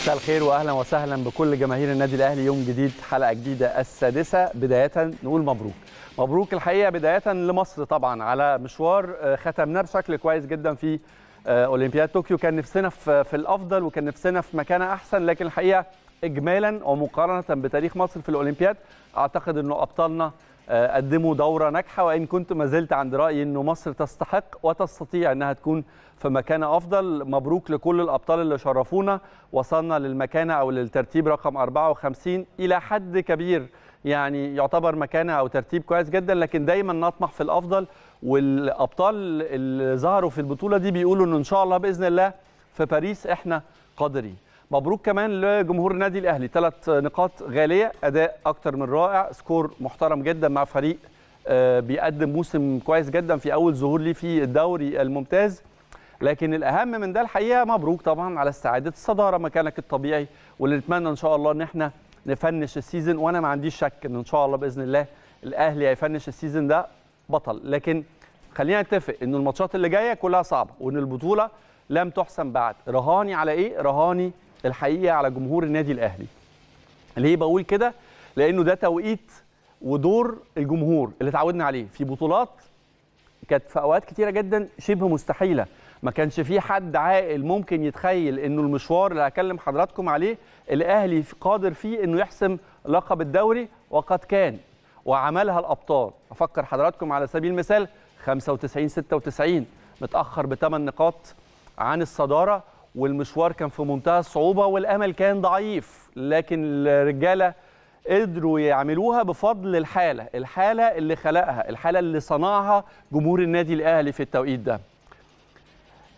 مساء الخير واهلا وسهلا بكل جماهير النادي الاهلي يوم جديد حلقه جديده السادسه بدايه نقول مبروك مبروك الحقيقه بدايه لمصر طبعا على مشوار آه، ختمناه بشكل كويس جدا في آه، اولمبياد طوكيو كان نفسنا في الافضل وكان نفسنا في مكانه احسن لكن الحقيقه اجمالا ومقارنه بتاريخ مصر في الاولمبياد اعتقد انه ابطالنا قدموا دوره ناجحه وان كنت ما زلت عند رايي انه مصر تستحق وتستطيع انها تكون في مكانه افضل مبروك لكل الابطال اللي شرفونا وصلنا للمكانه او للترتيب رقم 54 الى حد كبير يعني يعتبر مكانه او ترتيب كويس جدا لكن دايما نطمح في الافضل والابطال اللي ظهروا في البطوله دي بيقولوا أنه ان شاء الله باذن الله في باريس احنا قادرين مبروك كمان لجمهور النادي الاهلي ثلاث نقاط غاليه اداء اكتر من رائع سكور محترم جدا مع فريق آه، بيقدم موسم كويس جدا في اول ظهور ليه في الدوري الممتاز لكن الاهم من ده الحقيقه مبروك طبعا على استعاده الصداره مكانك الطبيعي واللي نتمنى ان شاء الله ان احنا نفنش السيزون وانا ما عنديش شك ان ان شاء الله باذن الله الاهلي هيفنش السيزون ده بطل لكن خلينا نتفق ان الماتشات اللي جايه كلها صعبه وان البطوله لم تحسم بعد رهاني على ايه رهاني الحقيقه على جمهور النادي الاهلي ليه بقول كده لانه ده توقيت ودور الجمهور اللي اتعودنا عليه في بطولات كانت في اوقات كتيره جدا شبه مستحيله ما كانش في حد عاقل ممكن يتخيل انه المشوار اللي هكلم حضراتكم عليه الاهلي قادر فيه انه يحسم لقب الدوري وقد كان وعملها الابطال افكر حضراتكم على سبيل المثال 95 96 متاخر بثمان نقاط عن الصداره والمشوار كان في منتهى الصعوبة والأمل كان ضعيف لكن الرجالة قدروا يعملوها بفضل الحالة الحالة اللي خلقها الحالة اللي صنعها جمهور النادي الأهلي في التوقيت ده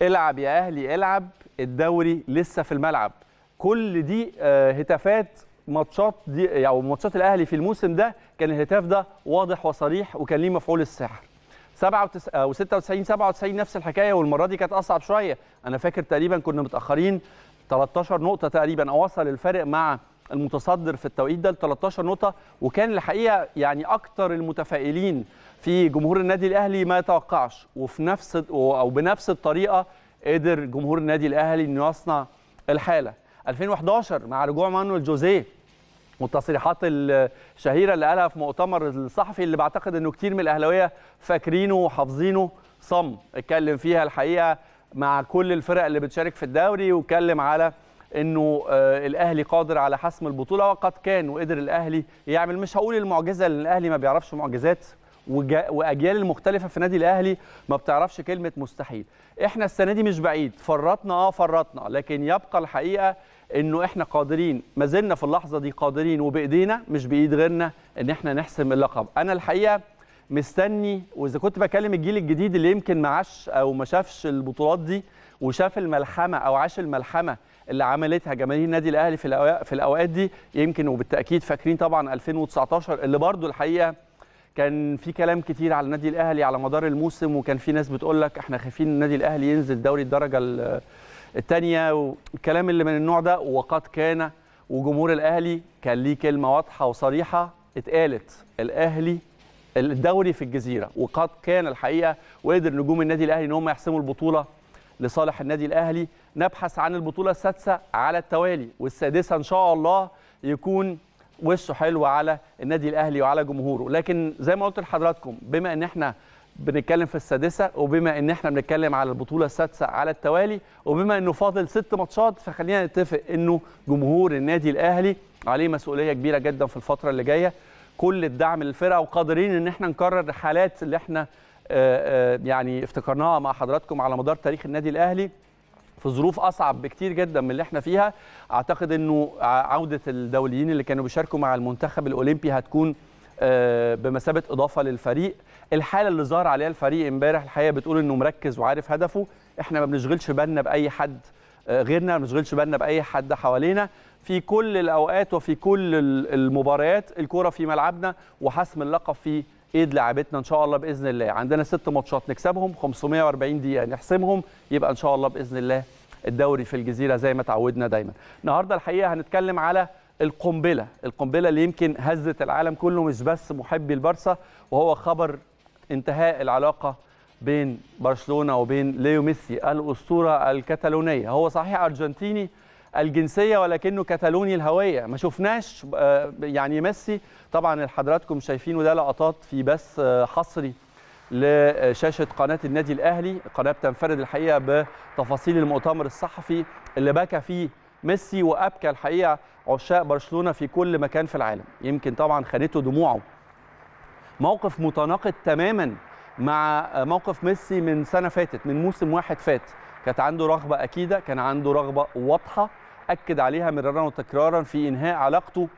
العب يا أهلي العب الدوري لسه في الملعب كل دي آه، هتافات ماتشات دي او يعني ماتشات الاهلي في الموسم ده كان الهتاف ده واضح وصريح وكان ليه مفعول السحر 96 97 آه، نفس الحكايه والمره دي كانت اصعب شويه انا فاكر تقريبا كنا متاخرين 13 نقطه تقريبا اوصل الفرق مع المتصدر في التوقيت ده ل 13 نقطه وكان الحقيقه يعني اكتر المتفائلين في جمهور النادي الاهلي ما يتوقعش وفي نفس او بنفس الطريقه قدر جمهور النادي الاهلي انه يصنع الحاله 2011 مع رجوع مانويل جوزيه والتصريحات الشهيره اللي قالها في مؤتمر الصحفي اللي بعتقد انه كتير من الاهلاويه فاكرينه وحافظينه صم اتكلم فيها الحقيقه مع كل الفرق اللي بتشارك في الدوري واتكلم على انه آه، الاهلي قادر على حسم البطوله وقد كان وقدر الاهلي يعمل مش هقول المعجزه لان الاهلي ما بيعرفش معجزات واجيال المختلفه في نادي الاهلي ما بتعرفش كلمه مستحيل احنا السنه دي مش بعيد فرطنا اه فرطنا لكن يبقى الحقيقه انه احنا قادرين ما زلنا في اللحظه دي قادرين وبايدينا مش بايد غيرنا ان احنا نحسم اللقب انا الحقيقه مستني واذا كنت بكلم الجيل الجديد اللي يمكن ما عاش او ما شافش البطولات دي وشاف الملحمه او عاش الملحمه اللي عملتها جماهير النادي الاهلي في في الاوقات دي يمكن وبالتاكيد فاكرين طبعا 2019 اللي برضو الحقيقه كان في كلام كتير على النادي الاهلي على مدار الموسم وكان في ناس بتقول لك احنا خايفين النادي الاهلي ينزل دوري الدرجه الثانيه والكلام اللي من النوع ده وقد كان وجمهور الاهلي كان ليه كلمه واضحه وصريحه اتقالت الاهلي الدوري في الجزيره وقد كان الحقيقه وقدر نجوم النادي الاهلي ان هم يحسموا البطوله لصالح النادي الاهلي نبحث عن البطوله السادسه على التوالي والسادسه ان شاء الله يكون وشه حلو على النادي الاهلي وعلى جمهوره لكن زي ما قلت لحضراتكم بما ان احنا بنتكلم في السادسه وبما ان احنا بنتكلم على البطوله السادسه على التوالي وبما انه فاضل ست ماتشات فخلينا نتفق انه جمهور النادي الاهلي عليه مسؤوليه كبيره جدا في الفتره اللي جايه كل الدعم للفرقه وقادرين ان احنا نكرر الحالات اللي احنا آه، آه، يعني افتكرناها مع حضراتكم على مدار تاريخ النادي الاهلي في ظروف اصعب بكتير جدا من اللي احنا فيها اعتقد انه عوده الدوليين اللي كانوا بيشاركوا مع المنتخب الاولمبي هتكون آه، بمثابه اضافه للفريق الحاله اللي ظهر عليها الفريق امبارح الحقيقه بتقول انه مركز وعارف هدفه احنا ما بنشغلش بالنا باي حد آه، غيرنا ما بنشغلش بالنا باي حد حوالينا في كل الاوقات وفي كل المباريات الكوره في ملعبنا وحسم اللقب في ايد لاعبتنا ان شاء الله باذن الله عندنا ست ماتشات نكسبهم 540 دقيقه نحسمهم يبقى ان شاء الله باذن الله الدوري في الجزيره زي ما تعودنا دايما النهارده الحقيقه هنتكلم على القنبله القنبله اللي يمكن هزت العالم كله مش بس محبي البارسا وهو خبر انتهاء العلاقه بين برشلونه وبين ليو ميسي الاسطوره الكتالونيه هو صحيح ارجنتيني الجنسيه ولكنه كتالوني الهويه ما شفناش آه، يعني ميسي طبعا حضراتكم شايفينه ده لقطات في بث آه، حصري لشاشه قناه النادي الاهلي قناه بتنفرد الحقيقه بتفاصيل المؤتمر الصحفي اللي بكى فيه ميسي وابكى الحقيقه عشاق برشلونه في كل مكان في العالم يمكن طبعا خدته دموعه موقف متناقض تماما مع موقف ميسي من سنه فاتت من موسم واحد فات كانت عنده رغبه اكيده كان عنده رغبه واضحه اكد عليها مرارا وتكرارا في انهاء علاقته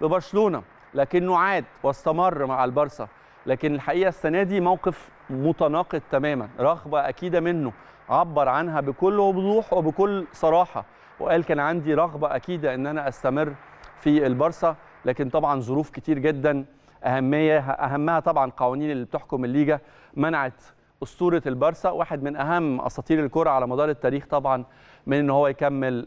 ببرشلونه لكنه عاد واستمر مع البارسا لكن الحقيقه السنه دي موقف متناقض تماما رغبه اكيده منه عبر عنها بكل وضوح وبكل صراحه وقال كان عندي رغبه اكيده ان انا استمر في البارسا لكن طبعا ظروف كتير جدا اهميه اهمها طبعا قوانين اللي بتحكم الليجا منعت اسطوره البارسا واحد من اهم اساطير الكره على مدار التاريخ طبعا من ان هو يكمل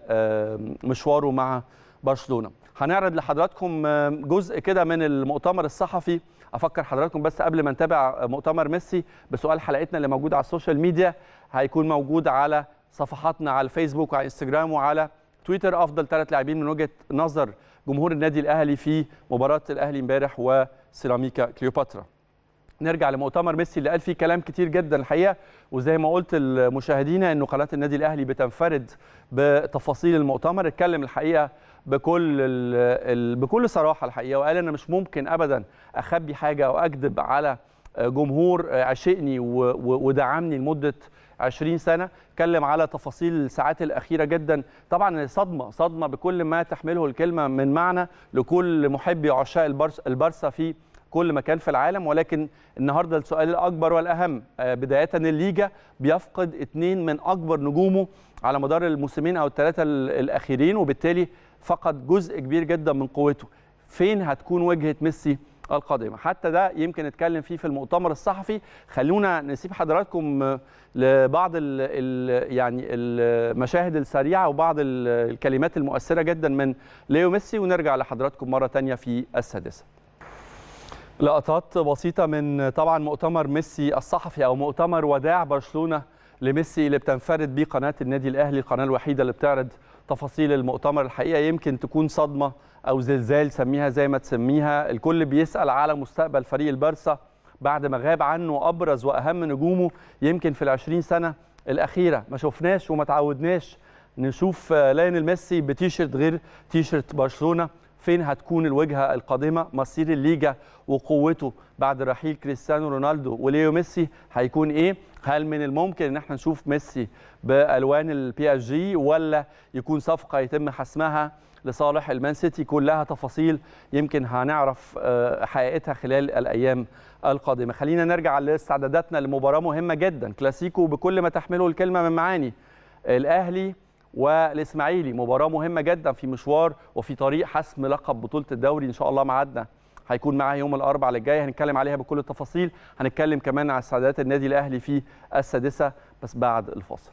مشواره مع برشلونه هنعرض لحضراتكم جزء كده من المؤتمر الصحفي افكر حضراتكم بس قبل ما نتابع مؤتمر ميسي بسؤال حلقتنا اللي موجود على السوشيال ميديا هيكون موجود على صفحاتنا على الفيسبوك وعلى انستجرام وعلى تويتر افضل ثلاث لاعبين من وجهه نظر جمهور النادي الاهلي في مباراه الاهلي امبارح وسيراميكا كليوباترا. نرجع لمؤتمر ميسي اللي قال فيه كلام كتير جدا الحقيقه وزي ما قلت لمشاهدينا انه قناه النادي الاهلي بتنفرد بتفاصيل المؤتمر اتكلم الحقيقه بكل ال... بكل صراحه الحقيقه وقال انا مش ممكن ابدا اخبي حاجه او اكذب على جمهور عشقني و... ودعمني لمده 20 سنه اتكلم على تفاصيل الساعات الاخيره جدا طبعا صدمه صدمه بكل ما تحمله الكلمه من معنى لكل محبي عشاق البارسا في كل مكان في العالم ولكن النهارده السؤال الاكبر والاهم آه، بدايه الليجا بيفقد اثنين من اكبر نجومه على مدار الموسمين او الثلاثه الاخيرين وبالتالي فقد جزء كبير جدا من قوته فين هتكون وجهه ميسي القادمه حتى ده يمكن نتكلم فيه في المؤتمر الصحفي خلونا نسيب حضراتكم آه، لبعض الـ الـ يعني المشاهد السريعه وبعض الكلمات المؤثره جدا من ليو ميسي ونرجع لحضراتكم مره ثانيه في السادسه لقطات بسيطه من طبعا مؤتمر ميسي الصحفي او مؤتمر وداع برشلونه لميسي اللي بتنفرد بيه قناه النادي الاهلي القناه الوحيده اللي بتعرض تفاصيل المؤتمر الحقيقه يمكن تكون صدمه او زلزال سميها زي ما تسميها الكل بيسال على مستقبل فريق البارسا بعد ما غاب عنه ابرز واهم نجومه يمكن في ال سنه الاخيره ما شفناش وما تعودناش نشوف لاين ميسي بتيشيرت غير تيشيرت برشلونه فين هتكون الوجهه القادمه مصير الليجا وقوته بعد رحيل كريستيانو رونالدو وليو ميسي هيكون ايه هل من الممكن ان احنا نشوف ميسي بالوان البي اس جي ولا يكون صفقه يتم حسمها لصالح المان سيتي كلها تفاصيل يمكن هنعرف آه، حقيقتها خلال الايام القادمه خلينا نرجع لاستعداداتنا لمباراه مهمه جدا كلاسيكو بكل ما تحمله الكلمه من معاني الاهلي والاسماعيلي مباراه مهمه جدا في مشوار وفي طريق حسم لقب بطوله الدوري ان شاء الله معادنا هيكون معاه يوم الاربعاء اللي جاي هنتكلم عليها بكل التفاصيل هنتكلم كمان على استعدادات النادي الاهلي في السادسه بس بعد الفاصل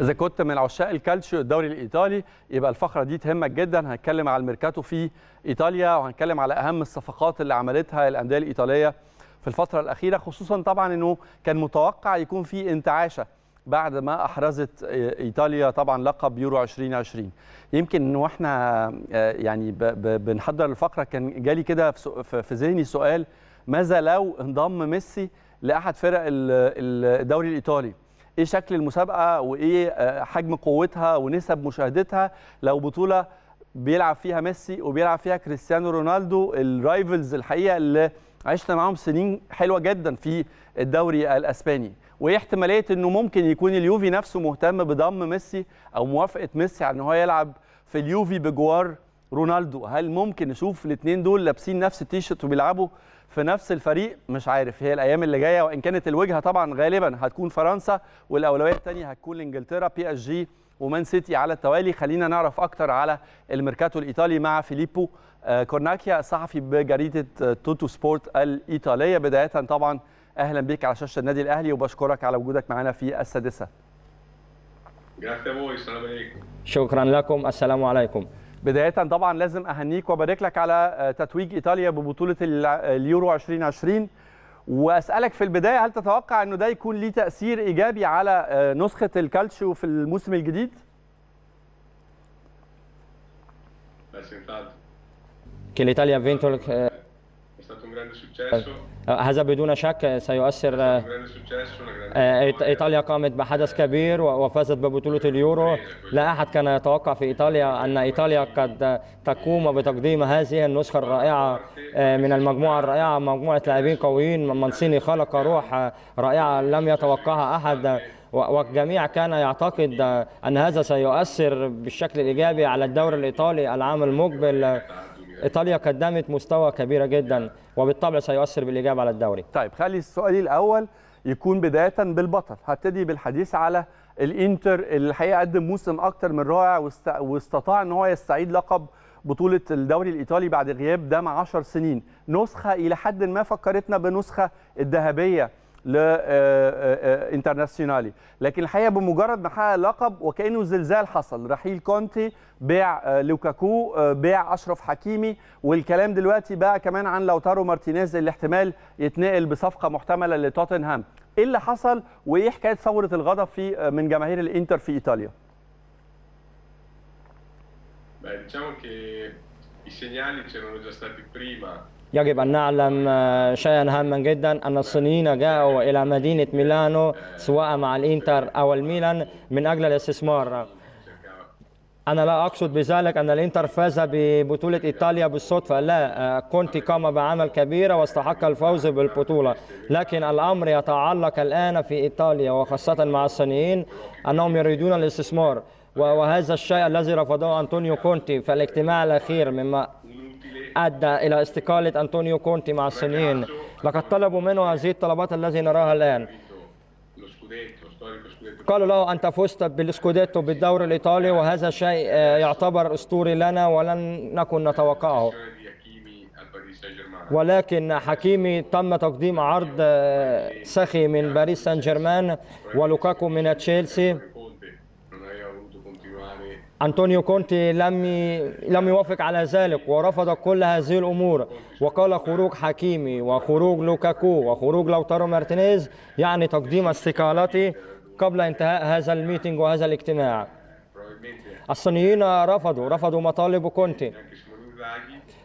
اذا كنت من عشاق الكالتشيو الدوري الايطالي يبقى الفقره دي تهمك جدا هنتكلم على الميركاتو في ايطاليا وهنتكلم على اهم الصفقات اللي عملتها الانديه الايطاليه في الفتره الاخيره خصوصا طبعا انه كان متوقع يكون في انتعاشه بعد ما احرزت ايطاليا طبعا لقب يورو 2020 يمكن واحنا آه، يعني بنحضر الفقره كان جالي كده في ذهني سؤال ماذا لو انضم ميسي لاحد فرق الدوري الايطالي ايه شكل المسابقه وايه آه، حجم قوتها ونسب مشاهدتها لو بطوله بيلعب فيها ميسي وبيلعب فيها كريستيانو رونالدو الرايفلز الحقيقه اللي عشنا معاهم سنين حلوه جدا في الدوري الاسباني وايه احتماليه انه ممكن يكون اليوفي نفسه مهتم بضم ميسي او موافقه ميسي على ان هو يلعب في اليوفي بجوار رونالدو هل ممكن نشوف الاثنين دول لابسين نفس التيشيرت وبيلعبوا في نفس الفريق مش عارف هي الايام اللي جايه وان كانت الوجهه طبعا غالبا هتكون فرنسا والاولويه الثانيه هتكون لانجلترا بي اس جي ومان سيتي على التوالي خلينا نعرف اكتر على الميركاتو الايطالي مع فيليبو آه، كورناكيا صحفي بجريده آه، توتو سبورت الايطاليه بدايه طبعا اهلا بيك على شاشه النادي الاهلي وبشكرك على وجودك معنا في السادسه شكرا لكم السلام عليكم بداية طبعا لازم أهنيك وأبارك لك على آه، تتويج إيطاليا ببطولة آه، اليورو 2020 وأسألك في البداية هل تتوقع أنه ده يكون ليه تأثير إيجابي على آه، نسخة الكالتشيو في الموسم الجديد؟ che l'Italia ha Eh, هذا بدون شك سيؤثر آه، آه، إيطاليا قامت بحدث كبير وفازت ببطولة اليورو لا أحد كان يتوقع في إيطاليا أن إيطاليا قد تقوم بتقديم هذه النسخة الرائعة آه، من المجموعة الرائعة مجموعة لاعبين قويين مانسيني خلق روح رائعة لم يتوقعها أحد والجميع كان يعتقد أن هذا سيؤثر بالشكل الإيجابي على الدوري الإيطالي العام المقبل ايطاليا قدمت مستوى كبيره جدا وبالطبع سيؤثر بالايجاب على الدوري طيب خلي السؤال الاول يكون بدايه بالبطل هبتدي بالحديث على الانتر اللي الحقيقه قدم موسم اكتر من رائع واستطاع ان هو يستعيد لقب بطوله الدوري الايطالي بعد غياب دام 10 سنين نسخه الى حد ما فكرتنا بنسخه الذهبيه لانترناسيونالي آه، آه، آه، لكن الحقيقه بمجرد ما حقق لقب وكانه زلزال حصل رحيل كونتي بيع لوكاكو بيع اشرف حكيمي والكلام دلوقتي بقى كمان عن لوتارو مارتينيز اللي احتمال يتنقل بصفقه محتمله لتوتنهام ايه اللي حصل وايه حكايه ثوره الغضب في من جماهير الانتر في ايطاليا Beh, diciamo che i segnali c'erano già stati prima يجب أن نعلم آه، شيئا هاما جدا أن الصينيين جاءوا إلى مدينة ميلانو سواء مع الإنتر أو الميلان من أجل الاستثمار أنا لا أقصد بذلك أن الإنتر فاز ببطولة إيطاليا بالصدفة لا آه، كونتي قام بعمل كبير واستحق الفوز بالبطولة لكن الأمر يتعلق الآن في إيطاليا وخاصة مع الصينيين أنهم يريدون الاستثمار وهذا الشيء الذي رفضه أنطونيو كونتي في الاجتماع الأخير مما أدى إلى استقالة أنطونيو كونتي مع الصينيين لقد طلبوا منه هذه الطلبات التي نراها الآن قالوا له أنت فزت بالسكوديتو بالدوري الإيطالي وهذا شيء آه، يعتبر أسطوري لنا ولن نكن نتوقعه ولكن حكيمي تم تقديم عرض آه، سخي من باريس سان جيرمان ولوكاكو من تشيلسي أنطونيو كونتي لم لم يوافق على ذلك ورفض كل هذه الأمور وقال خروج حكيمي وخروج لوكاكو وخروج لوتارو مارتينيز يعني تقديم استقالتي قبل انتهاء هذا الميتنج وهذا الاجتماع الصينيين رفضوا رفضوا مطالب كونتي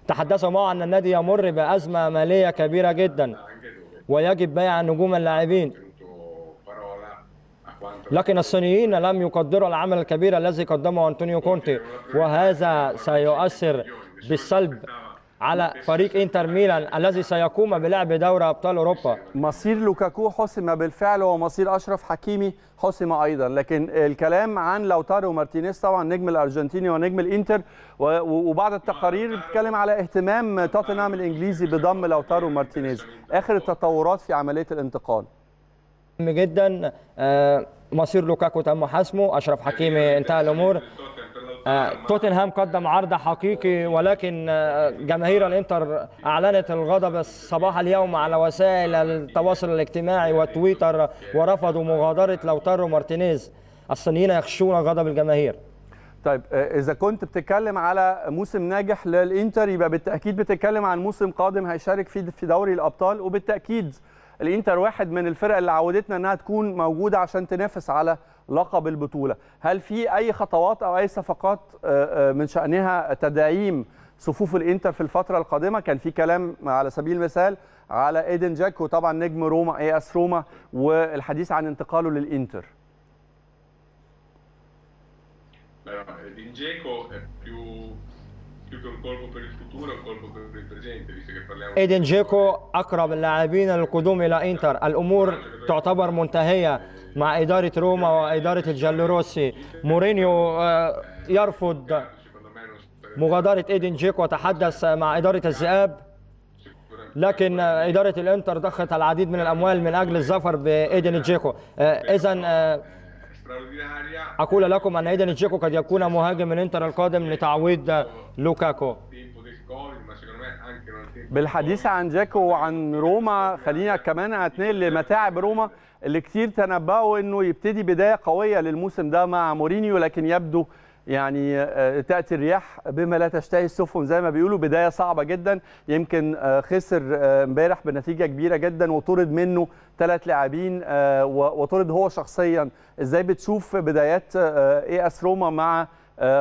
تحدثوا معه أن النادي يمر بأزمة مالية كبيرة جدا ويجب بيع نجوم اللاعبين لكن الصينيين لم يقدروا العمل الكبير الذي قدمه أنطونيو كونتي وهذا سيؤثر بالسلب على فريق انتر ميلان الذي سيقوم بلعب دوري ابطال اوروبا مصير لوكاكو حسم بالفعل ومصير اشرف حكيمي حسم ايضا لكن الكلام عن لوتارو مارتينيز طبعا نجم الارجنتيني ونجم الانتر وبعض التقارير بتتكلم على اهتمام توتنهام الانجليزي بضم لوتارو مارتينيز اخر التطورات في عمليه الانتقال جدا آه مصير لوكاكو تم حسمه اشرف حكيمي أيوة، انتهى الامور آه، توتنهام قدم عرض حقيقي ولكن آه، جماهير الانتر اعلنت الغضب صباح اليوم على وسائل التواصل الاجتماعي وتويتر ورفضوا مغادره لوتارو مارتينيز الصينيين يخشون غضب الجماهير طيب آه، اذا كنت بتتكلم على موسم ناجح للانتر يبقى بالتاكيد بتتكلم عن موسم قادم هيشارك فيه في دوري الابطال وبالتاكيد الانتر واحد من الفرق اللي عودتنا انها تكون موجوده عشان تنافس على لقب البطوله هل في اي خطوات او اي صفقات آه، آه، من شانها تدعيم صفوف الانتر في الفتره القادمه كان في كلام على سبيل المثال على ايدن جاك وطبعا نجم روما اي اس روما والحديث عن انتقاله للانتر ايدن جاكو più آه، più che un colpo per il futuro è un colpo per il presente visto che parliamo ايدن جيكو اقرب اللاعبين للقدوم الى انتر الامور تعتبر منتهيه مع اداره روما واداره الجالروسي مورينيو يرفض مغادره ايدن جيكو وتحدث مع اداره الذئاب لكن اداره الانتر ضخت العديد من الاموال من اجل الظفر بايدن جيكو اذا أقول لكم أن إيدن تشيكو قد يكون مهاجم الإنتر القادم لتعويض لوكاكو بالحديث عن جاكو وعن روما خلينا كمان اتنقل لمتاعب روما اللي كتير تنبأوا انه يبتدي بدايه قويه للموسم ده مع مورينيو لكن يبدو يعني آه، تاتي الرياح بما لا تشتهي السفن زي ما بيقولوا بدايه صعبه جدا يمكن آه، خسر آه، امبارح بنتيجه كبيره جدا وطرد منه ثلاث لاعبين وطرد هو شخصيا ازاي بتشوف بدايات اي اس روما مع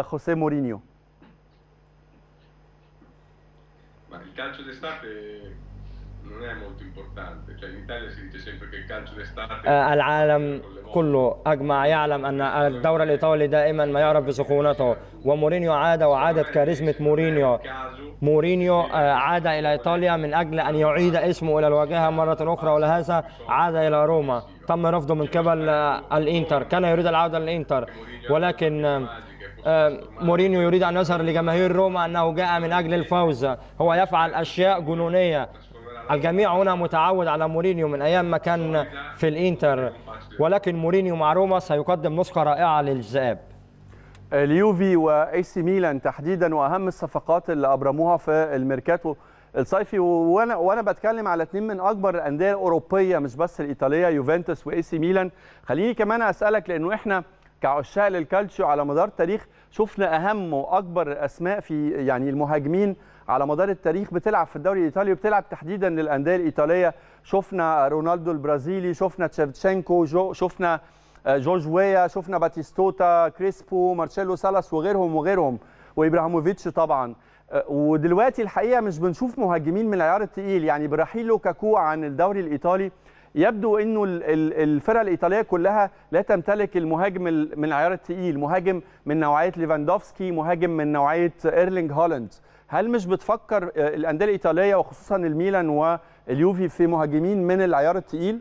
خوسيه مورينيو non è molto importante cioè in Italia si dice sempre che il calcio d'estate العالم كله أجمع يعلم أن الدوري الإيطالي دائما ما يعرف بسخونته ومورينيو عاد وعادت كاريزمة مورينيو مورينيو عاد إلى إيطاليا من أجل أن يعيد اسمه إلى الواجهة مرة أخرى ولهذا عاد إلى روما تم رفضه من قبل الإنتر كان يريد العودة للإنتر ولكن مورينيو يريد أن يظهر لجماهير روما أنه جاء من أجل الفوز هو يفعل أشياء جنونية الجميع هنا متعود على مورينيو من أيام ما كان في الإنتر ولكن مورينيو مع روما سيقدم نسخة رائعة للذئاب اليوفي واي سي ميلان تحديدا واهم الصفقات اللي ابرموها في الميركاتو الصيفي وانا وانا بتكلم على اثنين من اكبر الانديه الاوروبيه مش بس الايطاليه يوفنتوس واي سي ميلان خليني كمان اسالك لانه احنا كعشاق للكالتشيو على مدار التاريخ شفنا اهم واكبر اسماء في يعني المهاجمين على مدار التاريخ بتلعب في الدوري الايطالي وبتلعب تحديدا للانديه الايطاليه شفنا رونالدو البرازيلي شفنا تشيفتشينكو جو شفنا آه، جورج ويا شفنا باتيستوتا كريسبو مارشيلو سالاس وغيرهم وغيرهم وابراهيموفيتش طبعا آه، ودلوقتي الحقيقه مش بنشوف مهاجمين من العيار الثقيل يعني برحيل لوكاكو عن الدوري الايطالي يبدو انه الفرق الايطاليه كلها لا تمتلك المهاجم من العيار الثقيل مهاجم من نوعيه ليفاندوفسكي مهاجم من نوعيه ايرلينج هولاند هل مش بتفكر آه، الانديه الايطاليه وخصوصا الميلان واليوفي في مهاجمين من العيار الثقيل؟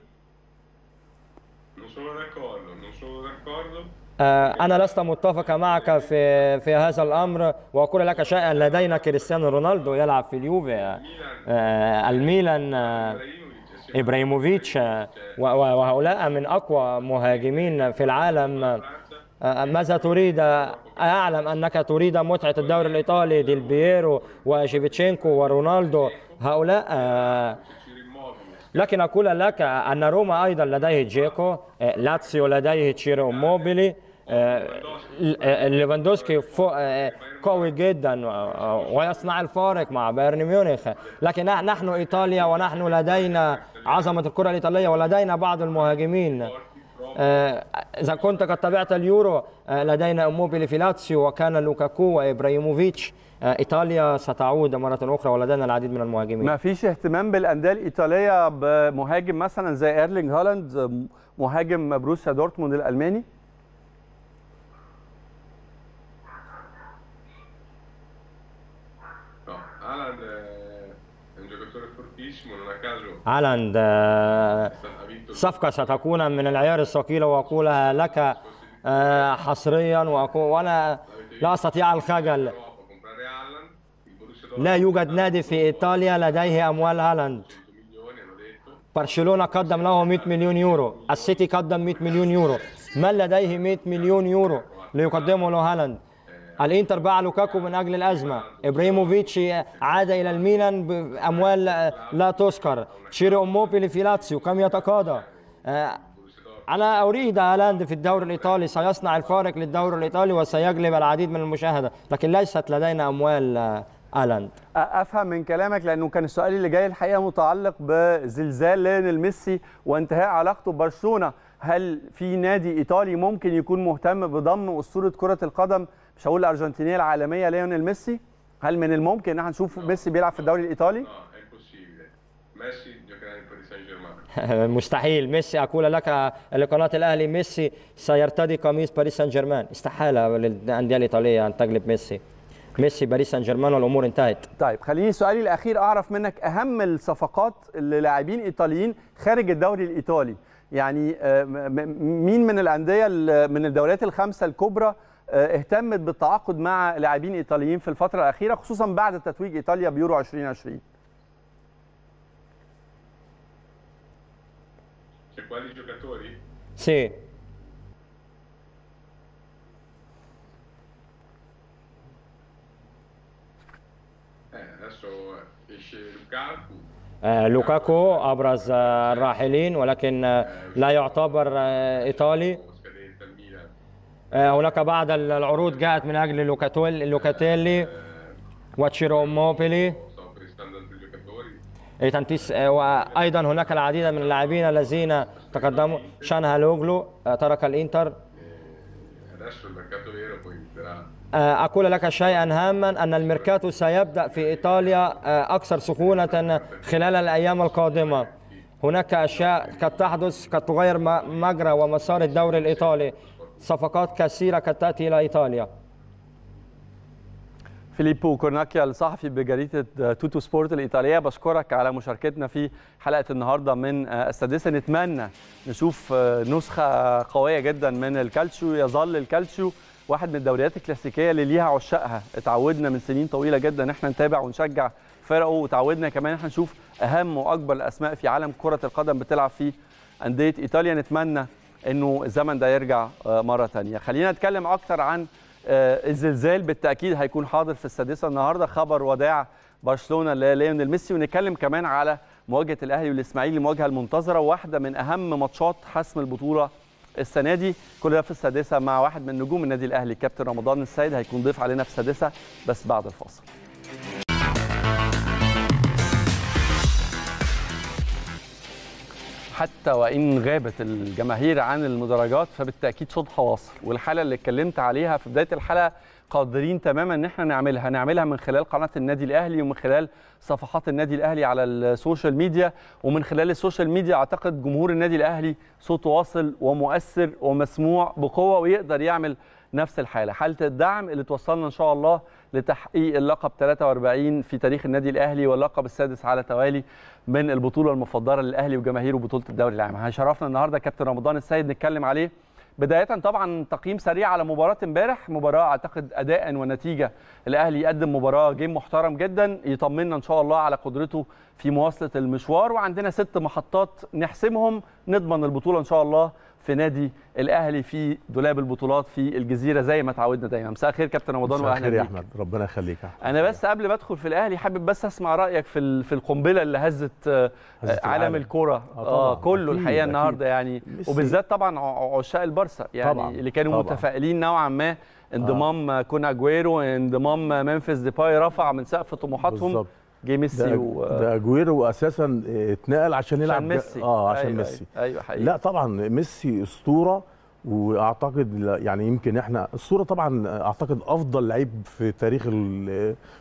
آه، أنا لست متفقا معك في في هذا الأمر وأقول لك شيئا لدينا كريستيانو رونالدو يلعب في اليوفي آه، الميلان إبراهيموفيتش وهؤلاء من أقوى مهاجمين في العالم ماذا تريد أعلم أنك تريد متعة الدوري الإيطالي ديل بييرو وشيفتشينكو ورونالدو هؤلاء لكن أقول لك أن روما أيضا لديه جيكو لاتسيو لديه تشيرو موبيلي ليفاندوسكي قوي جدا ويصنع الفارق مع بايرن ميونخ لكن نحن ايطاليا ونحن لدينا عظمه الكره الايطاليه ولدينا بعض المهاجمين آه، إذا كنت قد تابعت اليورو آه، لدينا موبيلي في لاتسيو وكان لوكاكو وإبراهيموفيتش آه، ايطاليا ستعود مره اخرى ولدينا العديد من المهاجمين ما فيش اهتمام بالانديه الايطاليه بمهاجم مثلا زي ايرلينج هالاند مهاجم بروسيا دورتموند الالماني giocatore fortissimo, non a صفقة ستكون من العيار الثقيلة وأقولها لك حصريا وأنا لا أستطيع الخجل لا يوجد نادي في إيطاليا لديه أموال هالاند برشلونة قدم له 100 مليون يورو السيتي قدم 100 مليون يورو من لديه 100 مليون يورو ليقدمه له هالاند الانتر باع لوكاكو من اجل الازمه ابراهيموفيتش عاد الى الميلان باموال لا تذكر تشيري اموبيلي في لاتسيو كم يتقاضى آه، انا اريد هالاند في الدوري الايطالي سيصنع الفارق للدوري الايطالي وسيجلب العديد من المشاهده لكن ليست لدينا اموال آه، هالاند افهم من كلامك لانه كان السؤال اللي جاي الحقيقه متعلق بزلزال ليونيل ميسي وانتهاء علاقته ببرشلونه هل في نادي ايطالي ممكن يكون مهتم بضم اسطوره كره القدم مش هقول الارجنتينيه العالميه ليونيل ميسي هل من الممكن ان احنا نشوف آه. ميسي بيلعب في الدوري الايطالي؟ آه، مستحيل ميسي اقول لك لقناه الاهلي ميسي سيرتدي قميص باريس سان جيرمان استحاله للانديه الايطاليه ان تقلب ميسي ميسي باريس سان جيرمان والامور انتهت طيب خليني سؤالي الاخير اعرف منك اهم الصفقات للاعبين ايطاليين خارج الدوري الايطالي يعني آه، مين من الانديه من الدوريات الخمسه الكبرى آه، اهتمت بالتعاقد مع لاعبين ايطاليين في الفتره الاخيره خصوصا بعد تتويج ايطاليا بيورو 2020 Sì. Eh, adesso eh, esce Lukaku. لوكاكو ابرز الراحلين ولكن لا يعتبر ايطالي آه، هناك بعض العروض جاءت من اجل لوكاتيلي وتشيروموبيلي إيه، تنتيس آه، وايضا هناك العديد من اللاعبين الذين تقدموا شان هالوغلو آه، ترك الانتر أقول لك شيئا هاما أن الميركاتو سيبدأ في إيطاليا أكثر سخونة خلال الأيام القادمة هناك أشياء قد تحدث قد تغير مجرى ومسار الدوري الإيطالي صفقات كثيرة قد تأتي إلى إيطاليا فيليبو كورناكيا الصحفي بجريدة توتو سبورت الإيطالية بشكرك على مشاركتنا في حلقة النهاردة من السادسة نتمنى نشوف نسخة قوية جدا من الكالتشيو يظل الكالتشيو واحد من الدوريات الكلاسيكية اللي ليها عشاقها اتعودنا من سنين طويلة جدا ان احنا نتابع ونشجع فرقه وتعودنا كمان احنا نشوف اهم واكبر الاسماء في عالم كرة القدم بتلعب في أندية إيطاليا نتمنى انه الزمن ده يرجع آه، مره ثانيه خلينا نتكلم اكتر عن آه، الزلزال بالتاكيد هيكون حاضر في السادسه النهارده خبر وداع برشلونه لليونيل ميسي ونتكلم كمان على مواجهه الاهلي والاسماعيلي المواجهه المنتظره واحده من اهم ماتشات حسم البطوله السنه دي كل ده في السادسه مع واحد من نجوم النادي الاهلي كابتن رمضان السيد هيكون ضيف علينا في السادسه بس بعد الفاصل حتى وان غابت الجماهير عن المدرجات فبالتاكيد صوتها واصل والحاله اللي اتكلمت عليها في بدايه الحلقه قادرين تماما ان احنا نعملها نعملها من خلال قناه النادي الاهلي ومن خلال صفحات النادي الاهلي على السوشيال ميديا ومن خلال السوشيال ميديا اعتقد جمهور النادي الاهلي صوته واصل ومؤثر ومسموع بقوه ويقدر يعمل نفس الحاله حاله الدعم اللي توصلنا ان شاء الله لتحقيق اللقب 43 في تاريخ النادي الاهلي واللقب السادس على توالي من البطوله المفضله للاهلي وجماهيره بطوله الدوري العام هيشرفنا النهارده كابتن رمضان السيد نتكلم عليه بدايه طبعا تقييم سريع على مباراه امبارح مباراه اعتقد اداء ونتيجه الاهلي يقدم مباراه جيم محترم جدا يطمنا ان شاء الله على قدرته في مواصله المشوار وعندنا ست محطات نحسمهم نضمن البطوله ان شاء الله في نادي الاهلي في دولاب البطولات في الجزيره زي ما تعودنا دايما مساء الخير كابتن رمضان واهلا بيك يا احمد ربنا يخليك انا بس قبل ما ادخل في الاهلي حابب بس اسمع رايك في في القنبله اللي هزت, آه، هزت عالم الكورة آه, آه، كله الحقيقه النهارده يعني وبالذات طبعا عشاق البارسا يعني طبعا اللي كانوا طبعا متفائلين نوعا ما آه. انضمام آه. كون اجويرو انضمام منفذ ديباي رفع من سقف طموحاتهم بالزبط. جه ميسي و... ده اجويرو اساسا اتنقل عشان يلعب عشان ميسي اه عشان أيوة ميسي أيوة, ايوه حقيقي لا طبعا ميسي اسطوره واعتقد يعني يمكن احنا الصوره طبعا اعتقد افضل لعيب في تاريخ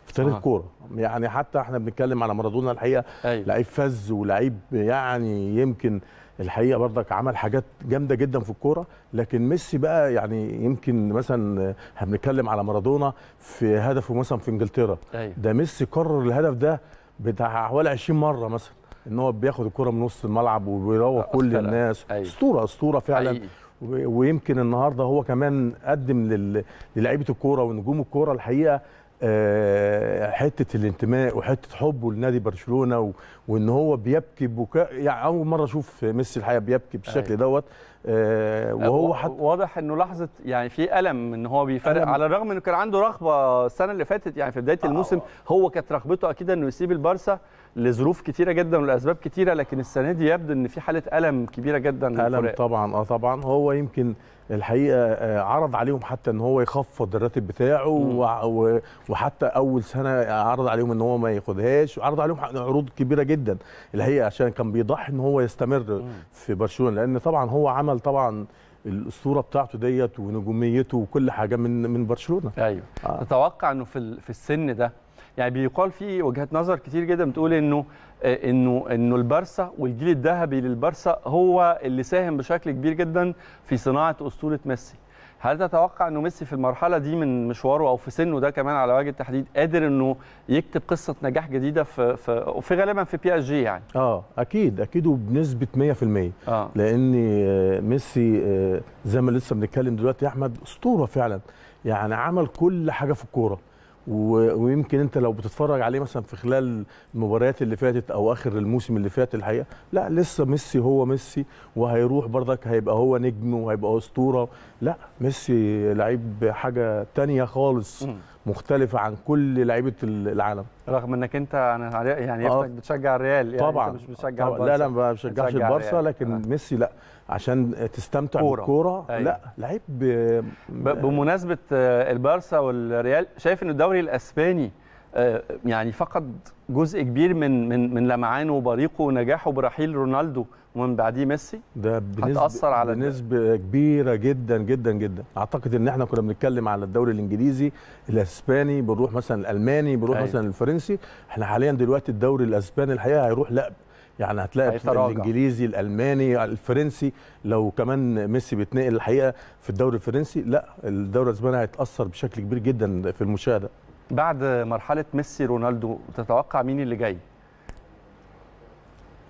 في تاريخ آه. الكوره آه. يعني حتى احنا بنتكلم على مارادونا الحقيقه أيوة. لعيب فذ ولعيب يعني يمكن الحقيقه برضك عمل حاجات جامده جدا في الكوره لكن ميسي بقى يعني يمكن مثلا هنتكلم على مارادونا في هدفه مثلا في انجلترا أيوة. ده ميسي كرر الهدف ده بتاع حوالي 20 مره مثلا ان هو بياخد الكره من نص الملعب وبيروح أه، كل الناس أيوة. اسطوره اسطوره فعلا أيوه. ويمكن النهارده هو كمان قدم للعيبه الكوره ونجوم الكوره الحقيقه آه، حته الانتماء وحته حبه لنادي برشلونه وان هو بيبكي بكاء يعني اول مره اشوف ميسي الحقيقه بيبكي بالشكل أيوة. دوت آه، آه، وهو حت... واضح انه لحظه يعني في الم ان هو بيفرق ألم. على الرغم انه كان عنده رغبه السنه اللي فاتت يعني في بدايه الموسم هو كانت رغبته اكيد انه يسيب البارسا لظروف كتيره جدا ولاسباب كتيره لكن السنه دي يبدو ان في حاله الم كبيره جدا الم طبعا اه طبعا هو يمكن الحقيقه آه، عرض عليهم حتى ان هو يخفض الراتب بتاعه وحتى اول سنه عرض عليهم ان هو ما ياخدهاش وعرض عليهم عروض كبيره جدا الحقيقه عشان كان بيضحي ان هو يستمر في برشلونه لان طبعا هو عمل طبعا الاسطوره بتاعته ديت ونجوميته وكل حاجه من من برشلونه ايوه آه. تتوقع انه في في السن ده يعني بيقال في وجهات نظر كتير جدا بتقول انه آه، انه انه البارسا والجيل الذهبي للبارسا هو اللي ساهم بشكل كبير جدا في صناعه اسطوره ميسي هل تتوقع انه ميسي في المرحله دي من مشواره او في سنه ده كمان على وجه التحديد قادر انه يكتب قصه نجاح جديده في في, وفي غالبا في بي اس جي يعني اه اكيد اكيد وبنسبه 100% آه. لان آه، ميسي آه، زي ما لسه بنتكلم دلوقتي يا احمد اسطوره فعلا يعني عمل كل حاجه في الكوره ويمكن انت لو بتتفرج عليه مثلا في خلال المباريات اللي فاتت او اخر الموسم اللي فات الحقيقه لا لسه ميسي هو ميسي وهيروح برضك هيبقى هو نجم وهيبقى اسطوره لا ميسي لعيب حاجه تانية خالص مختلفه عن كل لعيبه العالم رغم انك انت انا يعني, يعني آه. بتشجع الريال يعني طبعا انت مش بتشجع طبعا لا لا ما بشجعش البارسا لكن آه. ميسي لا عشان تستمتع كورة. بالكوره أيوة. لا لعيب بمناسبه آه، البارسا والريال شايف ان الدوري الاسباني آه، يعني فقد جزء كبير من من من لمعانه وبريقه ونجاحه برحيل رونالدو ومن بعديه ميسي ده بنسبة هتأثر على بنسبة كبيرة جدا جدا جدا أعتقد إن إحنا كنا بنتكلم على الدوري الإنجليزي الأسباني بنروح مثلا الألماني بنروح أيه. مثلا الفرنسي إحنا حاليا دلوقتي الدوري الأسباني الحقيقة هيروح لا يعني هتلاقي الانجليزي الالماني الفرنسي لو كمان ميسي بيتنقل الحقيقه في الدوري الفرنسي لا الدوري الاسباني هيتاثر بشكل كبير جدا في المشاهده بعد مرحله ميسي رونالدو تتوقع مين اللي جاي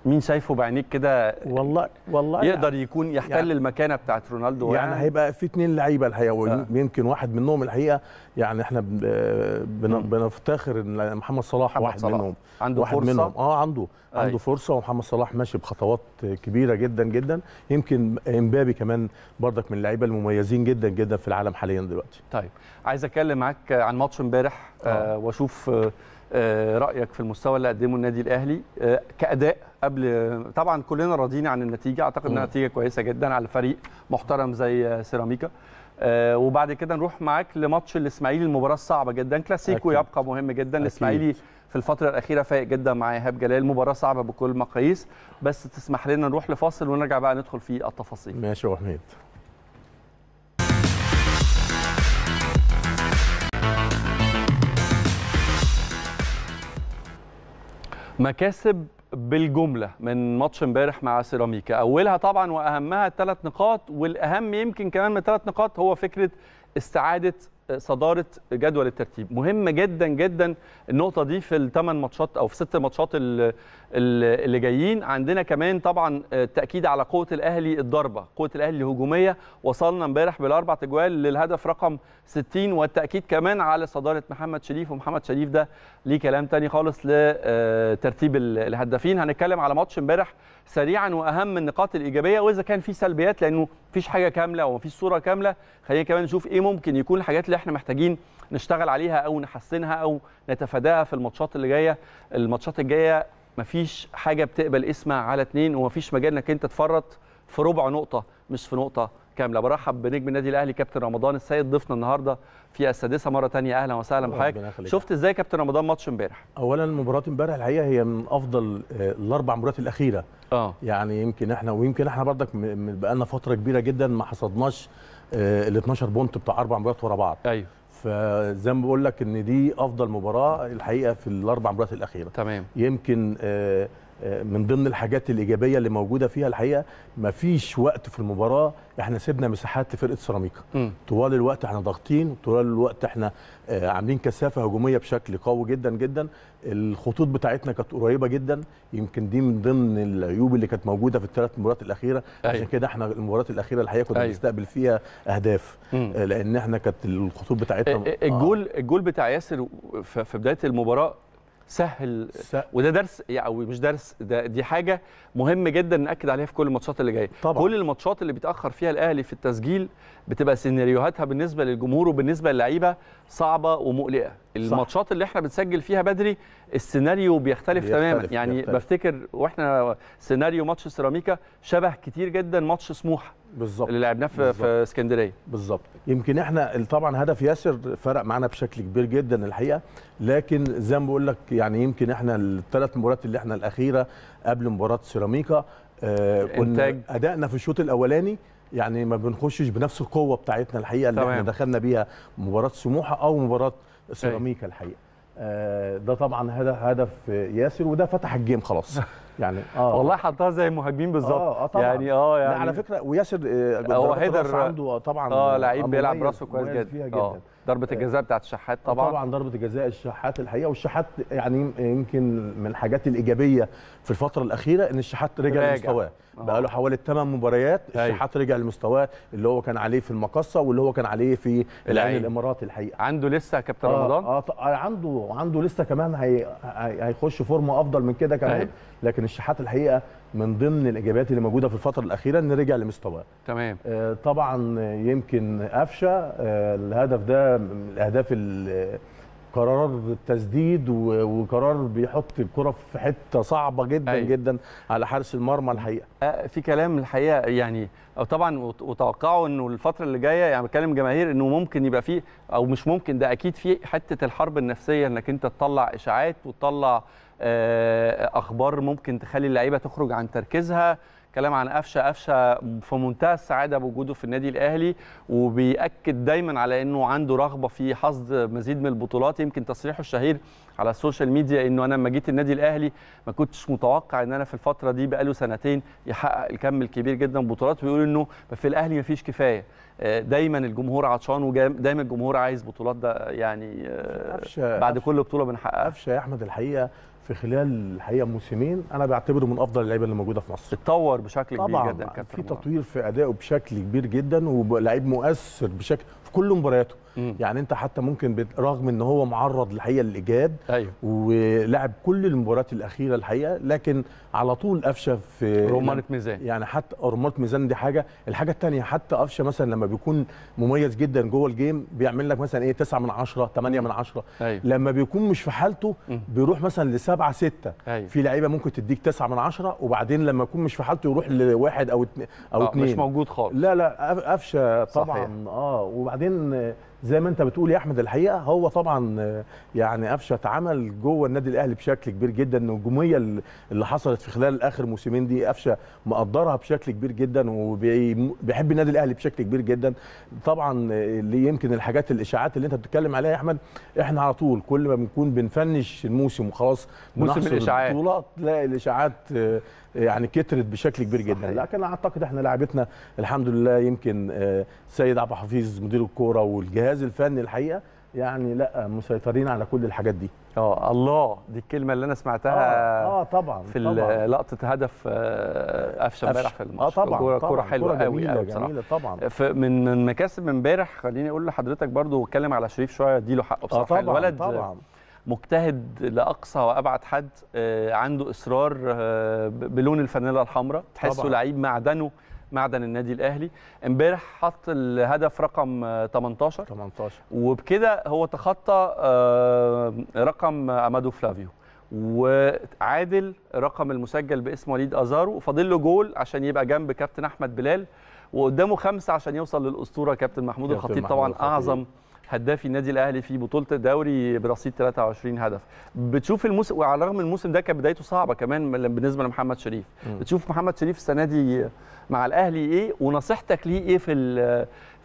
مين شايفه بعينيك كده والله والله يقدر يعني يكون يحتل يعني المكانه بتاعت رونالدو يعني, يعني هيبقى في اثنين لعيبه الحقيقه آه. يمكن واحد منهم الحقيقه يعني احنا آه، بنفتخر ان محمد صلاح محمد واحد صلاح. منهم عنده واحد فرصة. منهم اه عنده أي. أيوة. عنده فرصه ومحمد صلاح ماشي بخطوات كبيره جدا جدا يمكن امبابي كمان بردك من اللعيبه المميزين جدا جدا في العالم حاليا دلوقتي طيب عايز اتكلم معاك عن ماتش امبارح آه. آه واشوف آه آه، رايك في المستوى اللي قدمه النادي الاهلي آه، كاداء قبل طبعا كلنا راضيين عن النتيجه اعتقد انها نتيجه كويسه جدا على فريق محترم زي آه، سيراميكا وبعد كده نروح معاك لماتش الاسماعيلي المباراه الصعبه جدا كلاسيكو يبقى مهم جدا الاسماعيلي في الفتره الاخيره فايق جدا مع ايهاب جلال مباراه صعبه بكل المقاييس بس تسمح لنا نروح لفاصل ونرجع بقى ندخل في التفاصيل ماشي يا حميد مكاسب بالجمله من ماتش امبارح مع سيراميكا اولها طبعا واهمها الثلاث نقاط والاهم يمكن كمان من الثلاث نقاط هو فكره استعاده صداره جدول الترتيب مهم جدا جدا النقطه دي في الثمان ماتشات او في ست ماتشات اللي جايين عندنا كمان طبعا التاكيد على قوه الاهلي الضربه قوه الاهلي الهجوميه وصلنا امبارح بالاربع تجوال للهدف رقم 60 والتاكيد كمان على صداره محمد شريف ومحمد شريف ده ليه كلام تاني خالص لترتيب الهدافين هنتكلم على ماتش امبارح سريعا واهم النقاط الايجابيه واذا كان في سلبيات لانه مفيش حاجه كامله ومفيش صوره كامله خلينا كمان نشوف ايه ممكن يكون الحاجات اللي احنا محتاجين نشتغل عليها او نحسنها او نتفاداها في الماتشات اللي جايه الماتشات الجايه مفيش حاجه بتقبل اسمها على اتنين ومفيش مجال انك انت تفرط في ربع نقطه مش في نقطه كامله برحب بنجم النادي الاهلي كابتن رمضان السيد ضيفنا النهارده في السادسه مره ثانيه اهلا وسهلا بحضرتك شفت ازاي كابتن رمضان ماتش امبارح اولا مباراه امبارح الحقيقه هي من افضل آه، الاربع مباريات الاخيره اه يعني يمكن احنا ويمكن احنا برضك بقى لنا فتره كبيره جدا ما حصدناش آه، ال 12 بونت بتاع اربع مباريات ورا بعض ايوه فزي ما بقول لك ان دي افضل مباراه الحقيقه في الاربع مباريات الاخيره تمام يمكن آه من ضمن الحاجات الايجابيه اللي موجوده فيها الحقيقه ما فيش وقت في المباراه احنا سيبنا مساحات لفرقه سيراميكا طوال الوقت احنا ضاغطين طوال الوقت احنا آه، عاملين كثافه هجوميه بشكل قوي جدا جدا الخطوط بتاعتنا كانت قريبه جدا يمكن دي من ضمن العيوب اللي كانت موجوده في الثلاث مباريات الاخيره أيوة. عشان كده احنا المباريات الاخيره الحقيقه كنا أيوة. بنستقبل فيها اهداف مم. آه، لان احنا كانت الخطوط بتاعتنا آه، الجول آه. الجول بتاع ياسر في بدايه المباراه سهل س... وده درس او مش درس ده دي حاجه مهم جدا ناكد عليها في كل الماتشات اللي جايه كل الماتشات اللي بيتاخر فيها الاهلي في التسجيل بتبقى سيناريوهاتها بالنسبه للجمهور وبالنسبه للعيبه صعبه ومقلقه الماتشات اللي احنا بنسجل فيها بدري السيناريو بيختلف, بيختلف تماما بيختلف يعني بيختلف. بفتكر واحنا سيناريو ماتش سيراميكا شبه كتير جدا ماتش سموحه بالظبط اللي لعبناه في, في اسكندريه بالظبط يمكن احنا طبعا هدف ياسر فرق معانا بشكل كبير جدا الحقيقه لكن زي ما بقول لك يعني يمكن احنا الثلاث مباريات اللي احنا الاخيره قبل مباراه سيراميكا آه كنا ادائنا في الشوط الاولاني يعني ما بنخشش بنفس القوه بتاعتنا الحقيقه اللي طبعا. احنا دخلنا بيها مباراه سموحه او مباراه سيراميكا الحقيقه آه، ده طبعا هذا هدف ياسر وده فتح الجيم خلاص يعني اه والله حطها زي المهاجمين بالظبط آه, اه يعني اه يعني على فكره وياسر آه، هو هيدر عنده آه، طبعا اه لعيب بيلعب راسه كويس جدا, جداً. اه ضربه آه، الجزاء بتاعت الشحات طبعا طبعا ضربه الجزاء الشحات الحقيقه والشحات يعني يمكن من الحاجات الايجابيه في الفتره الاخيره ان الشحات رجع لمستواه آه. بقى له حوالي 8 مباريات أيوه. الشحات رجع لمستواه اللي هو كان عليه في المقصه واللي هو كان عليه في العين الاماراتي الحقيقه عنده لسه كابتن آه رمضان آه،, اه عنده عنده لسه كمان هي هيخش فورمه افضل من كده كمان أيوه. لكن الشحات الحقيقه من ضمن الاجابات اللي موجوده في الفتره الاخيره ان رجع لمستواه تمام آه، طبعا يمكن قفشه آه، الهدف ده من الاهداف اللي قرار تسديد وقرار بيحط الكره في حته صعبه جدا أيوة. جدا على حارس المرمى الحقيقه أه، في كلام الحقيقه يعني أه، طبعا وتوقعوا انه الفتره اللي جايه يعني بتكلم جماهير انه ممكن يبقى فيه او مش ممكن ده اكيد في حته الحرب النفسيه انك انت تطلع اشاعات وتطلع أه، اخبار ممكن تخلي اللعيبه تخرج عن تركيزها كلام عن قفشه قفشه في منتهى السعاده بوجوده في النادي الاهلي وبياكد دايما على انه عنده رغبه في حصد مزيد من البطولات يمكن تصريحه الشهير على السوشيال ميديا انه انا لما جيت النادي الاهلي ما كنتش متوقع ان انا في الفتره دي بقاله سنتين يحقق الكم الكبير جدا بطولات ويقول انه في الاهلي ما فيش كفايه آه، دايما الجمهور عطشان ودايما الجمهور عايز بطولات ده يعني آه، بعد كل بطوله بنحققها قفشه يا احمد الحقيقه في خلال الحقيقه موسمين انا بعتبره من افضل اللعيبه اللي موجوده في مصر اتطور بشكل كبير طبعا جدا طبعا في تطوير في ادائه بشكل كبير جدا ولاعيب مؤثر بشكل كل مبارياته يعني انت حتى ممكن رغم ان هو معرض الحقيقه للاجهاد أيوه. ولعب كل المباريات الاخيره الحقيقه لكن على طول قفشه في رمانه ميزان يعني حتى رمانه ميزان دي حاجه الحاجه الثانيه حتى قفشه مثلا لما بيكون مميز جدا جوه الجيم بيعمل لك مثلا ايه 9 من 10 8 من 10 أيوه. لما بيكون مش في حالته بيروح مثلا ل 7 6 أيوه. في لعيبه ممكن تديك 9 من 10 وبعدين لما يكون مش في حالته يروح لواحد او آه، اتنين او اثنين مش موجود خالص لا لا قفشه طبعا صحيح. اه وبعدين لكن زي ما انت بتقول يا احمد الحقيقه هو طبعا يعني قفشه عمل جوه النادي الاهلي بشكل كبير جدا النجوميه اللي حصلت في خلال اخر موسمين دي قفشه مقدرها بشكل كبير جدا وبيحب النادي الاهلي بشكل كبير جدا طبعا اللي يمكن الحاجات الاشاعات اللي انت بتتكلم عليها يا احمد احنا على طول كل ما بنكون بنفنش الموسم وخلاص موسم الاشاعات البطوله تلاقي الاشاعات يعني كترت بشكل كبير جدا صحيح. لكن اعتقد احنا لعبتنا الحمد لله يمكن آه، سيد عبد الحفيظ مدير الكوره والجهاز الفني الحقيقه يعني لا مسيطرين على كل الحاجات دي اه الله دي الكلمه اللي انا سمعتها اه, آه طبعا في لقطه هدف آه، قفشه امبارح في الماتش اه طبعا كوره كوره حلوه قوي جميله, يعني جميلة طبعا من مكاسب امبارح خليني اقول لحضرتك برضو اتكلم على شريف شويه اديله حقه بصراحه آه طبعا الولد طبعا مجتهد لاقصى وابعد حد آه، عنده اصرار آه، بلون الفانيلا الحمراء تحسه لعيب معدنه معدن النادي الاهلي امبارح حط الهدف رقم 18 آه، 18 وبكده هو تخطى رقم امادو فلافيو وعادل رقم المسجل باسم وليد ازارو فاضل له جول عشان يبقى جنب كابتن احمد بلال وقدامه خمسه عشان يوصل للاسطوره كابتن محمود الخطيب طبعا الخطيب. اعظم هداف النادي الاهلي في بطوله الدوري برصيد 23 هدف بتشوف الموسم وعلى الرغم الموسم ده كانت بدايته صعبه كمان بالنسبه لمحمد شريف م. بتشوف محمد شريف السنه دي مع الاهلي ايه ونصيحتك ليه ايه في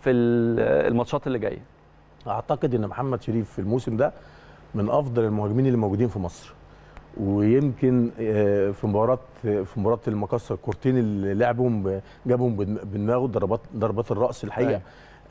في الماتشات اللي جايه اعتقد ان محمد شريف في الموسم ده من افضل المهاجمين اللي موجودين في مصر ويمكن آه، في مباراه في مباراه المقصه الكورتين اللي لعبهم جابهم بدماغه ضربات ضربات الراس الحقيقه أي. أيوة.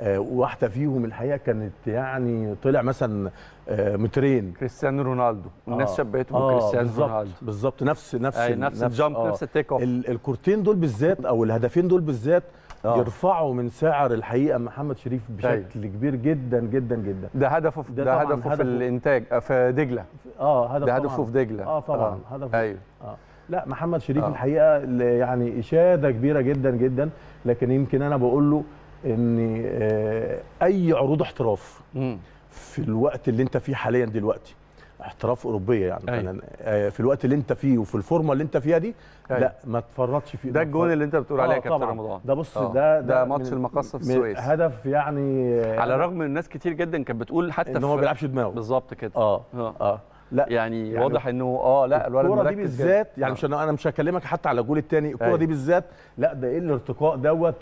آه، واحده فيهم الحقيقه كانت يعني طلع مثلا آه، مترين كريستيانو رونالدو الناس آه. شبهته آه بكريستيانو رونالدو بالظبط نفس نفس أي نفس الجامب آه. نفس التيك اوف الكورتين دول بالذات او الهدفين دول بالذات آه. يرفعوا من سعر الحقيقه محمد شريف طيب. بشكل طيب. كبير جدا جدا جدا ده هدفه في ده, ده هدفه, هدف في الانتاج آه، في دجله اه هدف ده هدفه في دجله اه طبعا آه. هدفه ايوه آه. لا محمد شريف آه. الحقيقه يعني اشاده كبيره جدا جدا لكن يمكن انا بقول له ان آه، اي عروض احتراف في الوقت اللي انت فيه حاليا دلوقتي احتراف اوروبيه يعني أي. آه، في الوقت اللي انت فيه وفي الفورمه اللي انت فيها دي أي. لا ما تفرطش فيه ده الجون اللي انت بتقول عليه يا آه، كابتن رمضان ده بص ده ده, ده ماتش المقصه في السويس هدف يعني على الرغم ان الناس كتير جدا كانت بتقول حتى ان هو ما بيلعبش دماغه بالظبط كده اه اه, آه. لا يعني, يعني واضح انه اه لا الولد الكوره دي بالذات يعني آه. نعم. مش انا انا مش هكلمك حتى على الجول الثاني الكوره أيوة. دي بالذات لا ده ايه الارتقاء دوت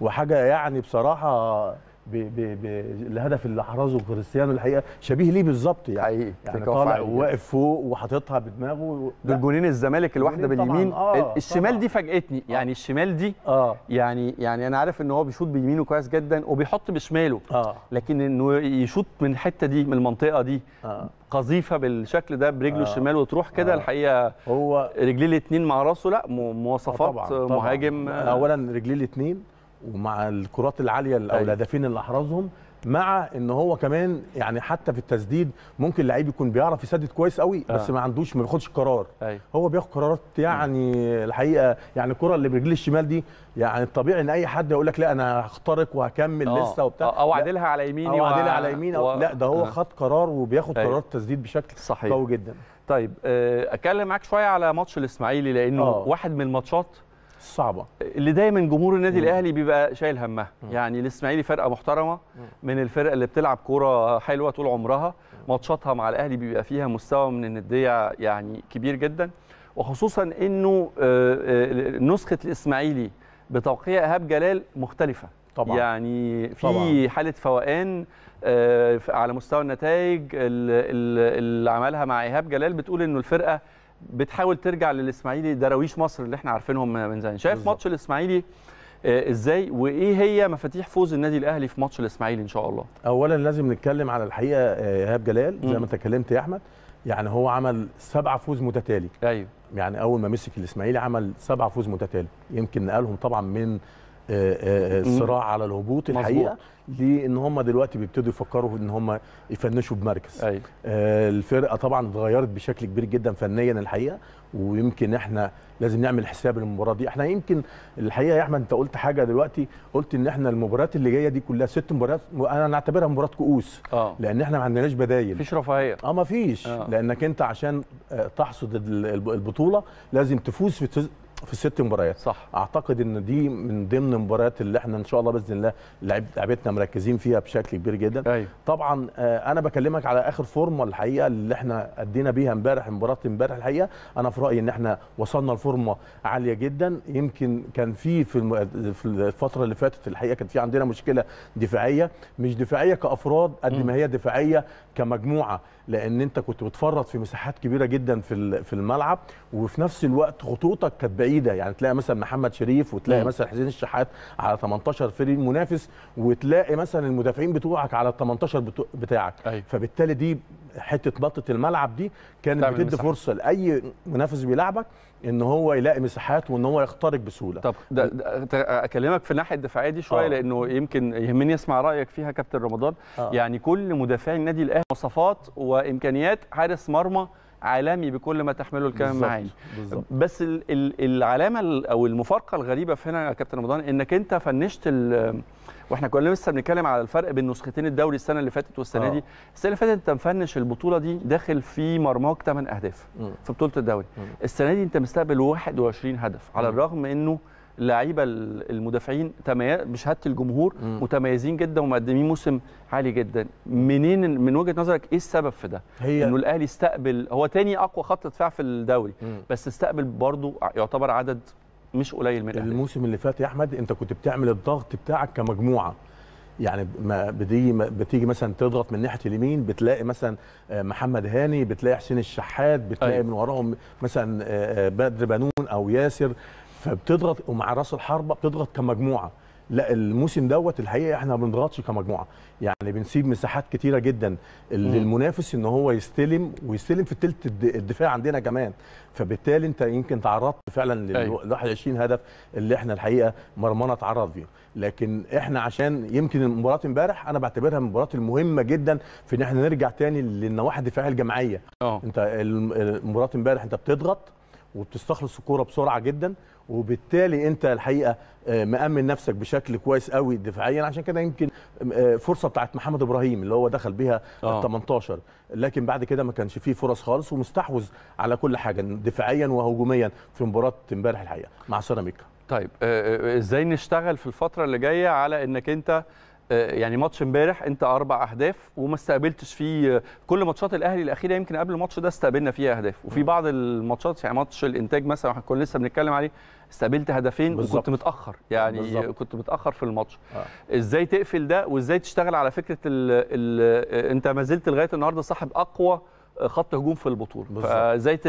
وحاجه يعني بصراحه بالهدف اللي احرزه كريستيانو الحقيقه شبيه ليه بالظبط يعني حقيقي يعني طالع وواقف فوق وحاططها بدماغه دول الزمالك الواحده باليمين آه الشمال دي فاجئتني آه. يعني الشمال دي آه. يعني يعني انا عارف ان هو بيشوط بيمينه كويس جدا وبيحط بشماله آه. لكن انه يشوط من الحته دي من المنطقه دي آه. قذيفه بالشكل ده برجله آه. الشمال وتروح كده آه. الحقيقه هو رجليه الاثنين مع راسه لا مواصفات آه، طبعًا. طبعًا. مهاجم آه. اولا رجليه الاثنين ومع الكرات العاليه او الهدفين أيوة. اللي احرزهم مع ان هو كمان يعني حتى في التسديد ممكن لعيب يكون بيعرف يسدد كويس قوي آه. بس آه. ما عندوش ما بياخدش قرار أي. أيوة. هو بياخد قرارات يعني الحقيقه يعني الكره اللي برجل الشمال دي يعني الطبيعي ان اي حد يقول لك لا انا هخترق وهكمل آه. لسه وبتاع آه، او اعدلها على يميني او اعدلها على يميني و... لا ده هو آه. خد قرار وبياخد أي. أيوة. قرارات تسديد بشكل صحيح. قوي جدا طيب آه، اتكلم معاك شويه على ماتش الاسماعيلي لانه آه. واحد من الماتشات صعبه اللي دايما جمهور النادي مم. الاهلي بيبقى شايل همها يعني الاسماعيلي فرقه محترمه مم. من الفرق اللي بتلعب كوره حلوه طول عمرها ماتشاتها مع الاهلي بيبقى فيها مستوى من النديه يعني كبير جدا وخصوصا انه آه، آه، نسخه الاسماعيلي بتوقيع ايهاب جلال مختلفه طبعا يعني في طبعا. حاله فوقان آه، على مستوى النتائج اللي عملها مع ايهاب جلال بتقول انه الفرقه بتحاول ترجع للاسماعيلي دراويش مصر اللي احنا عارفينهم من زمان شايف ماتش الاسماعيلي آه، ازاي وايه هي مفاتيح فوز النادي الاهلي في ماتش الاسماعيلي ان شاء الله اولا لازم نتكلم على الحقيقه آه، ايهاب جلال زي ما انت اتكلمت يا احمد يعني هو عمل سبعة فوز متتالي ايوه يعني اول ما مسك الاسماعيلي عمل سبعة فوز متتالي يمكن نقلهم طبعا من الصراع آه، آه، آه، على الهبوط الحقيقه لان هم دلوقتي بيبتدوا يفكروا ان هم يفنشوا بمركز أيوة. الفرقه طبعا اتغيرت بشكل كبير جدا فنيا الحقيقه ويمكن احنا لازم نعمل حساب المباراه دي احنا يمكن الحقيقه يا احمد انت قلت حاجه دلوقتي قلت ان احنا المباريات اللي جايه دي كلها ست مباريات انا نعتبرها مباراه كؤوس آه. لان احنا ما عندناش بدايل مفيش رفاهيه اه مفيش آه. لانك انت عشان تحصد البطوله لازم تفوز في في ست مباريات صح اعتقد ان دي من ضمن المباريات اللي احنا ان شاء الله باذن الله لعيبتنا مركزين فيها بشكل كبير جدا أيوة. طبعا آه، انا بكلمك على اخر فورمه الحقيقه اللي احنا ادينا بيها امبارح مباراه امبارح الحقيقه انا في رايي ان احنا وصلنا لفورمه عاليه جدا يمكن كان في في الفتره اللي فاتت الحقيقه كان في عندنا مشكله دفاعيه مش دفاعيه كافراد قد ما هي دفاعيه كمجموعه لان انت كنت بتفرط في مساحات كبيره جدا في في الملعب وفي نفس الوقت خطوطك كانت بعيده يعني تلاقي مثلا محمد شريف وتلاقي م. مثلا حسين الشحات على 18 فريق منافس وتلاقي مثلا المدافعين بتوعك على ال 18 بتاعك أيوة. فبالتالي دي حته بطه الملعب دي كانت بتدي فرصه لاي منافس بيلعبك ان هو يلاقي مساحات وان هو يخترق بسهوله طب ده, ده اكلمك في الناحيه الدفاعيه دي شويه آه. لانه يمكن يهمني اسمع رايك فيها كابتن رمضان آه. يعني كل مدافعي النادي الاهلي مواصفات وامكانيات حارس مرمى عالمي بكل ما تحمله الكلام معاني بس العلامه او المفارقه الغريبه في هنا يا كابتن رمضان انك انت فنشت واحنا كنا لسه بنتكلم على الفرق بين نسختين الدوري السنه اللي فاتت والسنه أوه. دي السنه اللي فاتت انت مفنش البطوله دي داخل في مرماك 8 اهداف مم. في بطوله الدوري مم. السنه دي انت مستقبل 21 هدف على الرغم انه اللعيبه المدافعين بشهاده الجمهور مم. متميزين جدا ومقدمين موسم عالي جدا منين من وجهه نظرك ايه السبب في ده هي انه الاهلي استقبل هو تاني اقوى خط دفاع في الدوري مم. بس استقبل برضه يعتبر عدد مش قليل من الاهلي الموسم اللي فات يا احمد انت كنت بتعمل الضغط بتاعك كمجموعه يعني ما بدي ما بتيجي مثلا تضغط من ناحيه اليمين بتلاقي مثلا آه، محمد هاني بتلاقي حسين الشحات بتلاقي أيوة. من وراهم مثلا آه، آه، بدر بنون او ياسر فبتضغط ومع راس الحربه بتضغط كمجموعه لا الموسم دوت الحقيقه احنا ما بنضغطش كمجموعه يعني بنسيب مساحات كتيره جدا للمنافس ان هو يستلم ويستلم في الثلث الدفاع عندنا كمان فبالتالي انت يمكن تعرضت فعلا لل 21 أيوه. هدف اللي احنا الحقيقه مرمانا تعرض فيه لكن احنا عشان يمكن مباراه امبارح انا بعتبرها من المهمه جدا في ان احنا نرجع تاني للنواحي الدفاعيه الجماعيه أه. انت مباراه امبارح انت بتضغط وبتستخلص الكوره بسرعه جدا وبالتالي انت الحقيقه آه، مأمن نفسك بشكل كويس قوي دفاعيا عشان كده يمكن آه، فرصه بتاعت محمد ابراهيم اللي هو دخل بيها آه. ال 18 لكن بعد كده ما كانش فيه فرص خالص ومستحوذ على كل حاجه دفاعيا وهجوميا في مباراه امبارح الحقيقه مع سيراميكا طيب ازاي نشتغل في الفتره اللي جايه على انك انت يعني ماتش امبارح انت اربع اهداف وما استقبلتش فيه كل ماتشات الاهلي الاخيره يمكن قبل الماتش ده استقبلنا فيها اهداف وفي بعض الماتشات يعني ماتش الانتاج مثلا احنا كنا لسه بنتكلم عليه استقبلت هدفين بالزبط. وكنت متاخر يعني بالزبط. كنت متاخر في الماتش آه. ازاي تقفل ده وازاي تشتغل على فكره الـ الـ انت ما زلت لغايه النهارده صاحب اقوى خط هجوم في البطوله فازاي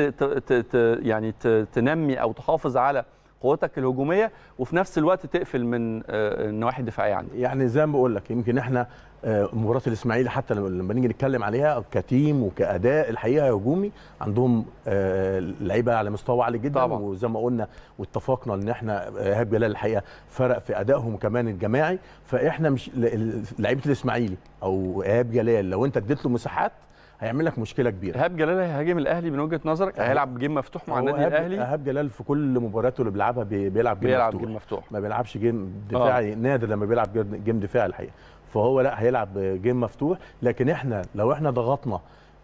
يعني تنمي او تحافظ على قوتك الهجوميه وفي نفس الوقت تقفل من آه، النواحي الدفاعيه عندك يعني زي ما بقول لك يمكن احنا آه، مباراه الاسماعيلي حتى لما نيجي نتكلم عليها كتيم وكاداء الحقيقه هجومي عندهم آه، لعيبه على مستوى عالي جدا طبعا. وزي ما قلنا واتفقنا ان احنا ايهاب جلال الحقيقه فرق في ادائهم كمان الجماعي فاحنا مش لعيبه الاسماعيلي او ايهاب جلال لو انت اديت له مساحات هيعمل لك مشكله كبيره ايهاب جلال هيهاجم الاهلي من وجهه نظرك هيلعب جيم مفتوح مع النادي الاهلي ايهاب جلال في كل مبارياته اللي بيلعبها بيلعب جيم بيلعب مفتوح. جيم مفتوح ما بيلعبش جيم دفاعي آه. نادر لما بيلعب جيم دفاعي الحقيقه فهو لا هيلعب جيم مفتوح لكن احنا لو احنا ضغطنا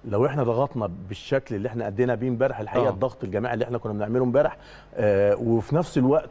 لو احنا ضغطنا بالشكل اللي احنا ادينا بيه امبارح الحقيقه آه. الضغط الجماعي اللي احنا كنا بنعمله امبارح آه وفي نفس الوقت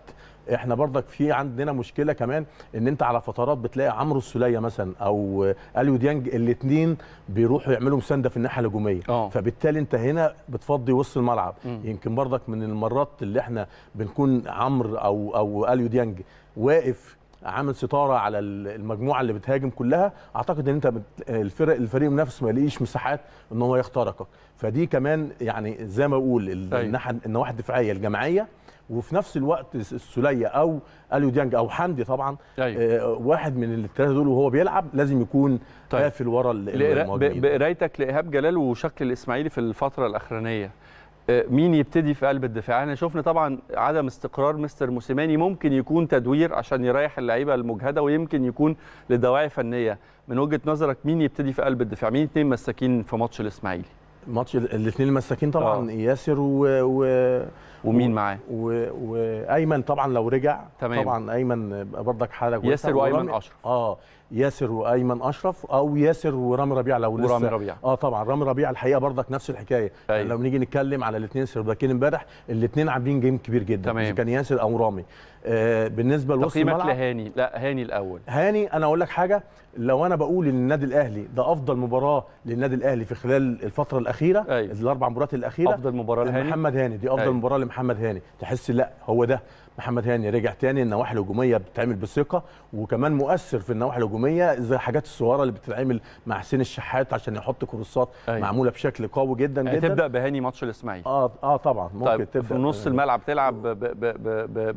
احنا برضك في عندنا مشكله كمان ان انت على فترات بتلاقي عمرو السوليه مثلا او اليو ديانج الاثنين بيروحوا يعملوا مسانده في الناحيه الهجوميه آه. فبالتالي انت هنا بتفضي وسط الملعب م. يمكن برضك من المرات اللي احنا بنكون عمرو او او اليو ديانج واقف عامل ستاره على المجموعه اللي بتهاجم كلها اعتقد ان انت الفرق الفريق نفسه ما يلاقيش مساحات ان هو يخترقك فدي كمان يعني زي ما بقول أيوه. الناحيه النواحي الدفاعيه الجماعيه وفي نفس الوقت السوليه او اليو ديانج او حمدي طبعا أيوة. آه واحد من الثلاثه دول وهو بيلعب لازم يكون طيب. قافل ورا المهاجمين بقرايتك لايهاب جلال وشكل الاسماعيلي في الفتره الاخرانيه آه، مين يبتدي في قلب الدفاع احنا شفنا طبعا عدم استقرار مستر موسيماني ممكن يكون تدوير عشان يريح اللعيبه المجهده ويمكن يكون لدواعي فنيه من وجهه نظرك مين يبتدي في قلب الدفاع مين اثنين مساكين في ماتش الاسماعيلي ماتش الاثنين المساكين طبعا أوه. ياسر و... و... ومين معاه وايمن طبعا لو رجع تمام. طبعا ايمن برضك حاله ياسر وايمن اشرف اه ياسر وايمن اشرف او ياسر ورامي ربيع لو لسه ورامي ربيع اه طبعا رامي ربيع الحقيقه برضك نفس الحكايه يعني لو نيجي نتكلم على الاثنين سيرباكين امبارح الاثنين عاملين جيم كبير جدا تمام. كان ياسر او رامي آه، بالنسبه لوسط الملعب تقييمك لهاني لا هاني الاول هاني انا اقول لك حاجه لو انا بقول ان النادي الاهلي ده افضل مباراه للنادي الاهلي في خلال الفتره الاخيره أيوة. الاربع مباريات الاخيره افضل مباراه لهاني محمد هاني دي افضل أيوة. مباراه لمحمد هاني تحس لا هو ده محمد هاني رجع تاني النواحي الهجوميه بتتعمل بثقه وكمان مؤثر في النواحي الهجوميه زي الحاجات الصغيره اللي بتتعمل مع حسين الشحات عشان يحط كروسات أيوة. معموله بشكل قوي جدا يعني جدا تبدا بهاني ماتش الاسماعيلي اه اه طبعا ممكن طيب تبدا في نص الملعب تلعب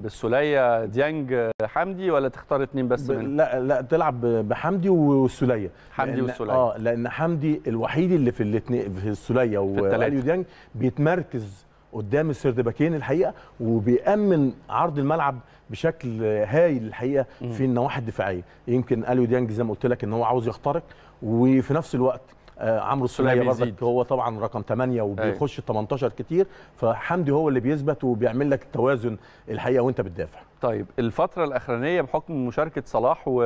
بالسليه هي ديانج حمدي ولا تختار اثنين بس منهم؟ لا لا تلعب بحمدي والسوليه حمدي والسوليه اه لان حمدي الوحيد اللي في الاثنين في السوليه واليو ديانج بيتمركز قدام السرد باكين الحقيقه وبيامن عرض الملعب بشكل هايل الحقيقه في النواحي الدفاعيه يمكن اليو ديانج زي ما قلت لك ان هو عاوز يخترق وفي نفس الوقت آه، عمرو السليه برضك هو طبعا رقم 8 وبيخش ال 18 كتير فحمدي هو اللي بيثبت وبيعمل لك التوازن الحقيقه وانت بتدافع طيب الفتره الاخرانيه بحكم مشاركه صلاح و...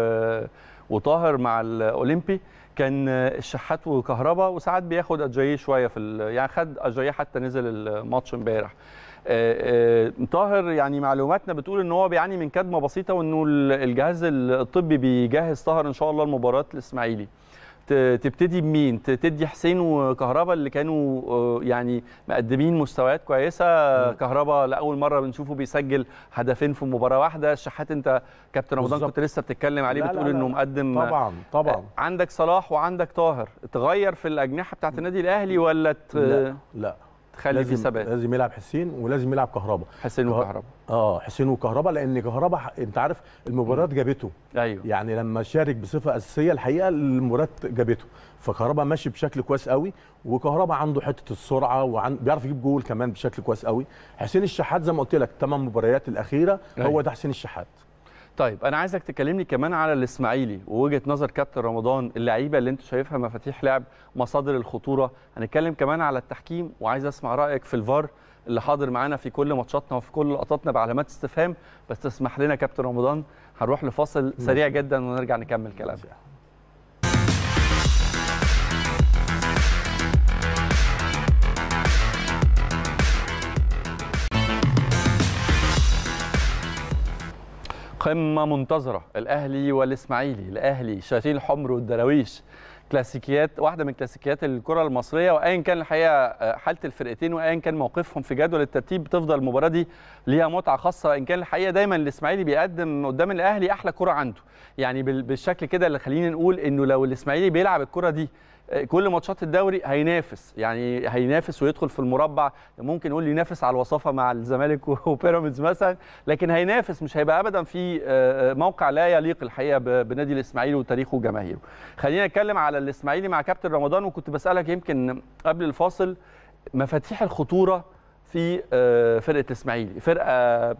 وطاهر مع الاولمبي كان الشحات وكهربا وساعات بياخد اجاي شويه في ال... يعني خد اجاي حتى نزل الماتش امبارح آه، آه، طاهر يعني معلوماتنا بتقول ان هو بيعاني من كدمه بسيطه وانه الجهاز الطبي بيجهز طاهر ان شاء الله المباراه الاسماعيلي تبتدي بمين تدي حسين وكهربا اللي كانوا آه، يعني مقدمين مستويات كويسه كهربا لاول مره بنشوفه بيسجل هدفين في مباراه واحده الشحات انت كابتن رمضان كنت لسه بتتكلم عليه لا بتقول لا لا انه مقدم آه، طبعا طبعا عندك صلاح وعندك طاهر تغير في الاجنحه بتاعت النادي الاهلي ولا لا, لا. تخلي في ثبات لازم يلعب حسين ولازم يلعب كهربا حسين وكهربا اه حسين وكهربا لان كهربا انت عارف المباريات جابته ايوه يعني لما شارك بصفه اساسيه الحقيقه المباريات جابته فكهربا ماشي بشكل كويس قوي وكهربا عنده حته السرعه وعن بيعرف يجيب جول كمان بشكل كويس قوي حسين الشحات زي ما قلت لك ثمان مباريات الاخيره أيوة. هو ده حسين الشحات طيب انا عايزك تكلمني كمان على الاسماعيلي ووجهه نظر كابتن رمضان اللعيبه اللي انت شايفها مفاتيح لعب مصادر الخطوره هنتكلم كمان على التحكيم وعايز اسمع رايك في الفار اللي حاضر معانا في كل ماتشاتنا وفي كل لقطاتنا بعلامات استفهام بس تسمح لنا كابتن رمضان هنروح لفاصل سريع جدا ونرجع نكمل كلامنا قمه منتظره الاهلي والاسماعيلي الاهلي شياطين الحمر والدراويش كلاسيكيات واحده من كلاسيكيات الكره المصريه وايا كان الحقيقه آه، حاله الفرقتين وايا كان موقفهم في جدول الترتيب بتفضل المباراه دي ليها متعه خاصه وان كان الحقيقه دايما الاسماعيلي بيقدم قدام الاهلي احلى كره عنده يعني بالشكل كده اللي خلينا نقول انه لو الاسماعيلي بيلعب الكره دي كل ماتشات الدوري هينافس يعني هينافس ويدخل في المربع ممكن نقول ينافس على الوصافه مع الزمالك وبيراميدز مثلا لكن هينافس مش هيبقى ابدا في آه، آه، موقع لا يليق الحقيقه بنادي الاسماعيلي وتاريخه وجماهيره خلينا نتكلم على الاسماعيلي مع كابتن رمضان وكنت بسالك يمكن قبل الفاصل مفاتيح الخطوره في آه، فرقه الاسماعيلي فرقه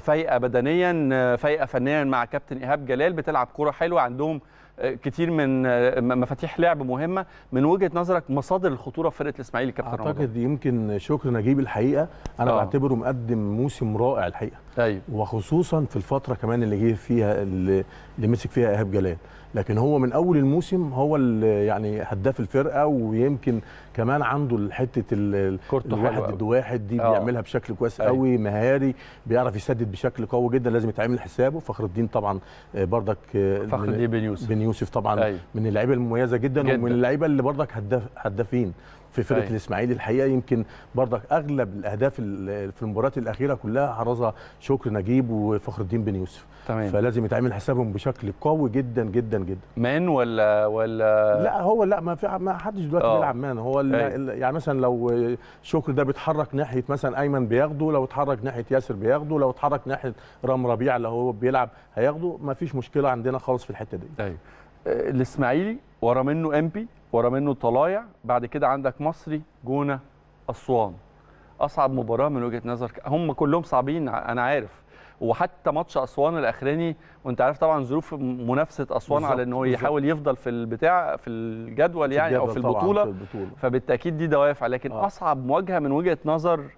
فايقه بدنيا فايقه فنيا مع كابتن ايهاب جلال بتلعب كوره حلوه عندهم كتير من مفاتيح لعب مهمه من وجهه نظرك مصادر الخطوره في فرقه الاسماعيلي كابتن اعتقد يمكن شكر نجيب الحقيقه انا أوه. بعتبره مقدم موسم رائع الحقيقه أيوه. وخصوصا في الفتره كمان اللي جه فيها اللي مسك فيها ايهاب جلال لكن هو من اول الموسم هو اللي يعني هداف الفرقه ويمكن كمان عنده حته الواحد ضد واحد دي آه. بيعملها بشكل كويس قوي أيوة. مهاري بيعرف يسدد بشكل قوي جدا لازم يتعمل حسابه فخر الدين طبعا آه، بردك آه، فخر الدين بن يوسف بن يوسف طبعا أي. أيوة. من اللعيبه المميزه جدا, جداً. ومن اللعيبه اللي بردك هداف هدافين في فرقه طيب. الاسماعيلي الحقيقه يمكن بردك اغلب الاهداف في المباريات الاخيره كلها حرزها شكر نجيب وفخر الدين بن يوسف تمام. فلازم يتعمل حسابهم بشكل قوي جدا جدا جدا مان ولا ولا لا هو لا ما في ما حدش دلوقتي آه. بيلعب مان هو يعني مثلا لو شكر ده بيتحرك ناحيه مثلا ايمن بياخده لو اتحرك ناحيه ياسر بياخده لو اتحرك ناحيه رام ربيع اللي هو بيلعب هياخده ما فيش مشكله عندنا خالص في الحته دي ايوه الاسماعيلي ورا منه امبي ورا منه طلايع بعد كده عندك مصري جونه اسوان اصعب مباراه من وجهه نظرك هم كلهم صعبين انا عارف وحتى ماتش اسوان الاخراني وانت عارف طبعا ظروف منافسه اسوان على ان هو يحاول يفضل في البتاع في الجدول يعني في الجدول او في البطوله, في البطولة. فبالتاكيد دي دوافع لكن آه. اصعب مواجهه من وجهه نظر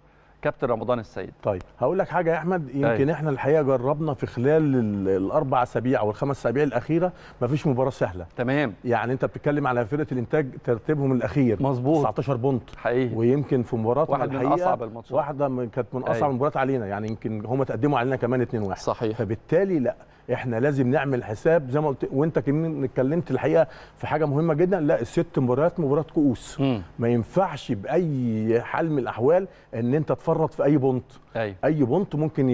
كابتن رمضان السيد طيب هقول لك حاجه يا احمد يمكن طيب. احنا الحقيقه جربنا في خلال الاربع اسابيع او الخمس اسابيع الاخيره مفيش مباراه سهله تمام يعني انت بتتكلم على فرقه الانتاج ترتيبهم الاخير مظبوط 19 بونت حقيقي ويمكن في مباراه واحد من اصعب الماتشات واحده كانت من اصعب أيوه. المباريات علينا يعني يمكن هم تقدموا علينا كمان 2-1 صحيح فبالتالي لا احنا لازم نعمل حساب زي ما قلت وانت كمان اتكلمت الحقيقه في حاجه مهمه جدا لا الست مباريات مباراه كؤوس ما ينفعش باي حال من الاحوال ان انت تفرط في اي بونت أي. أيوة. اي بونت ممكن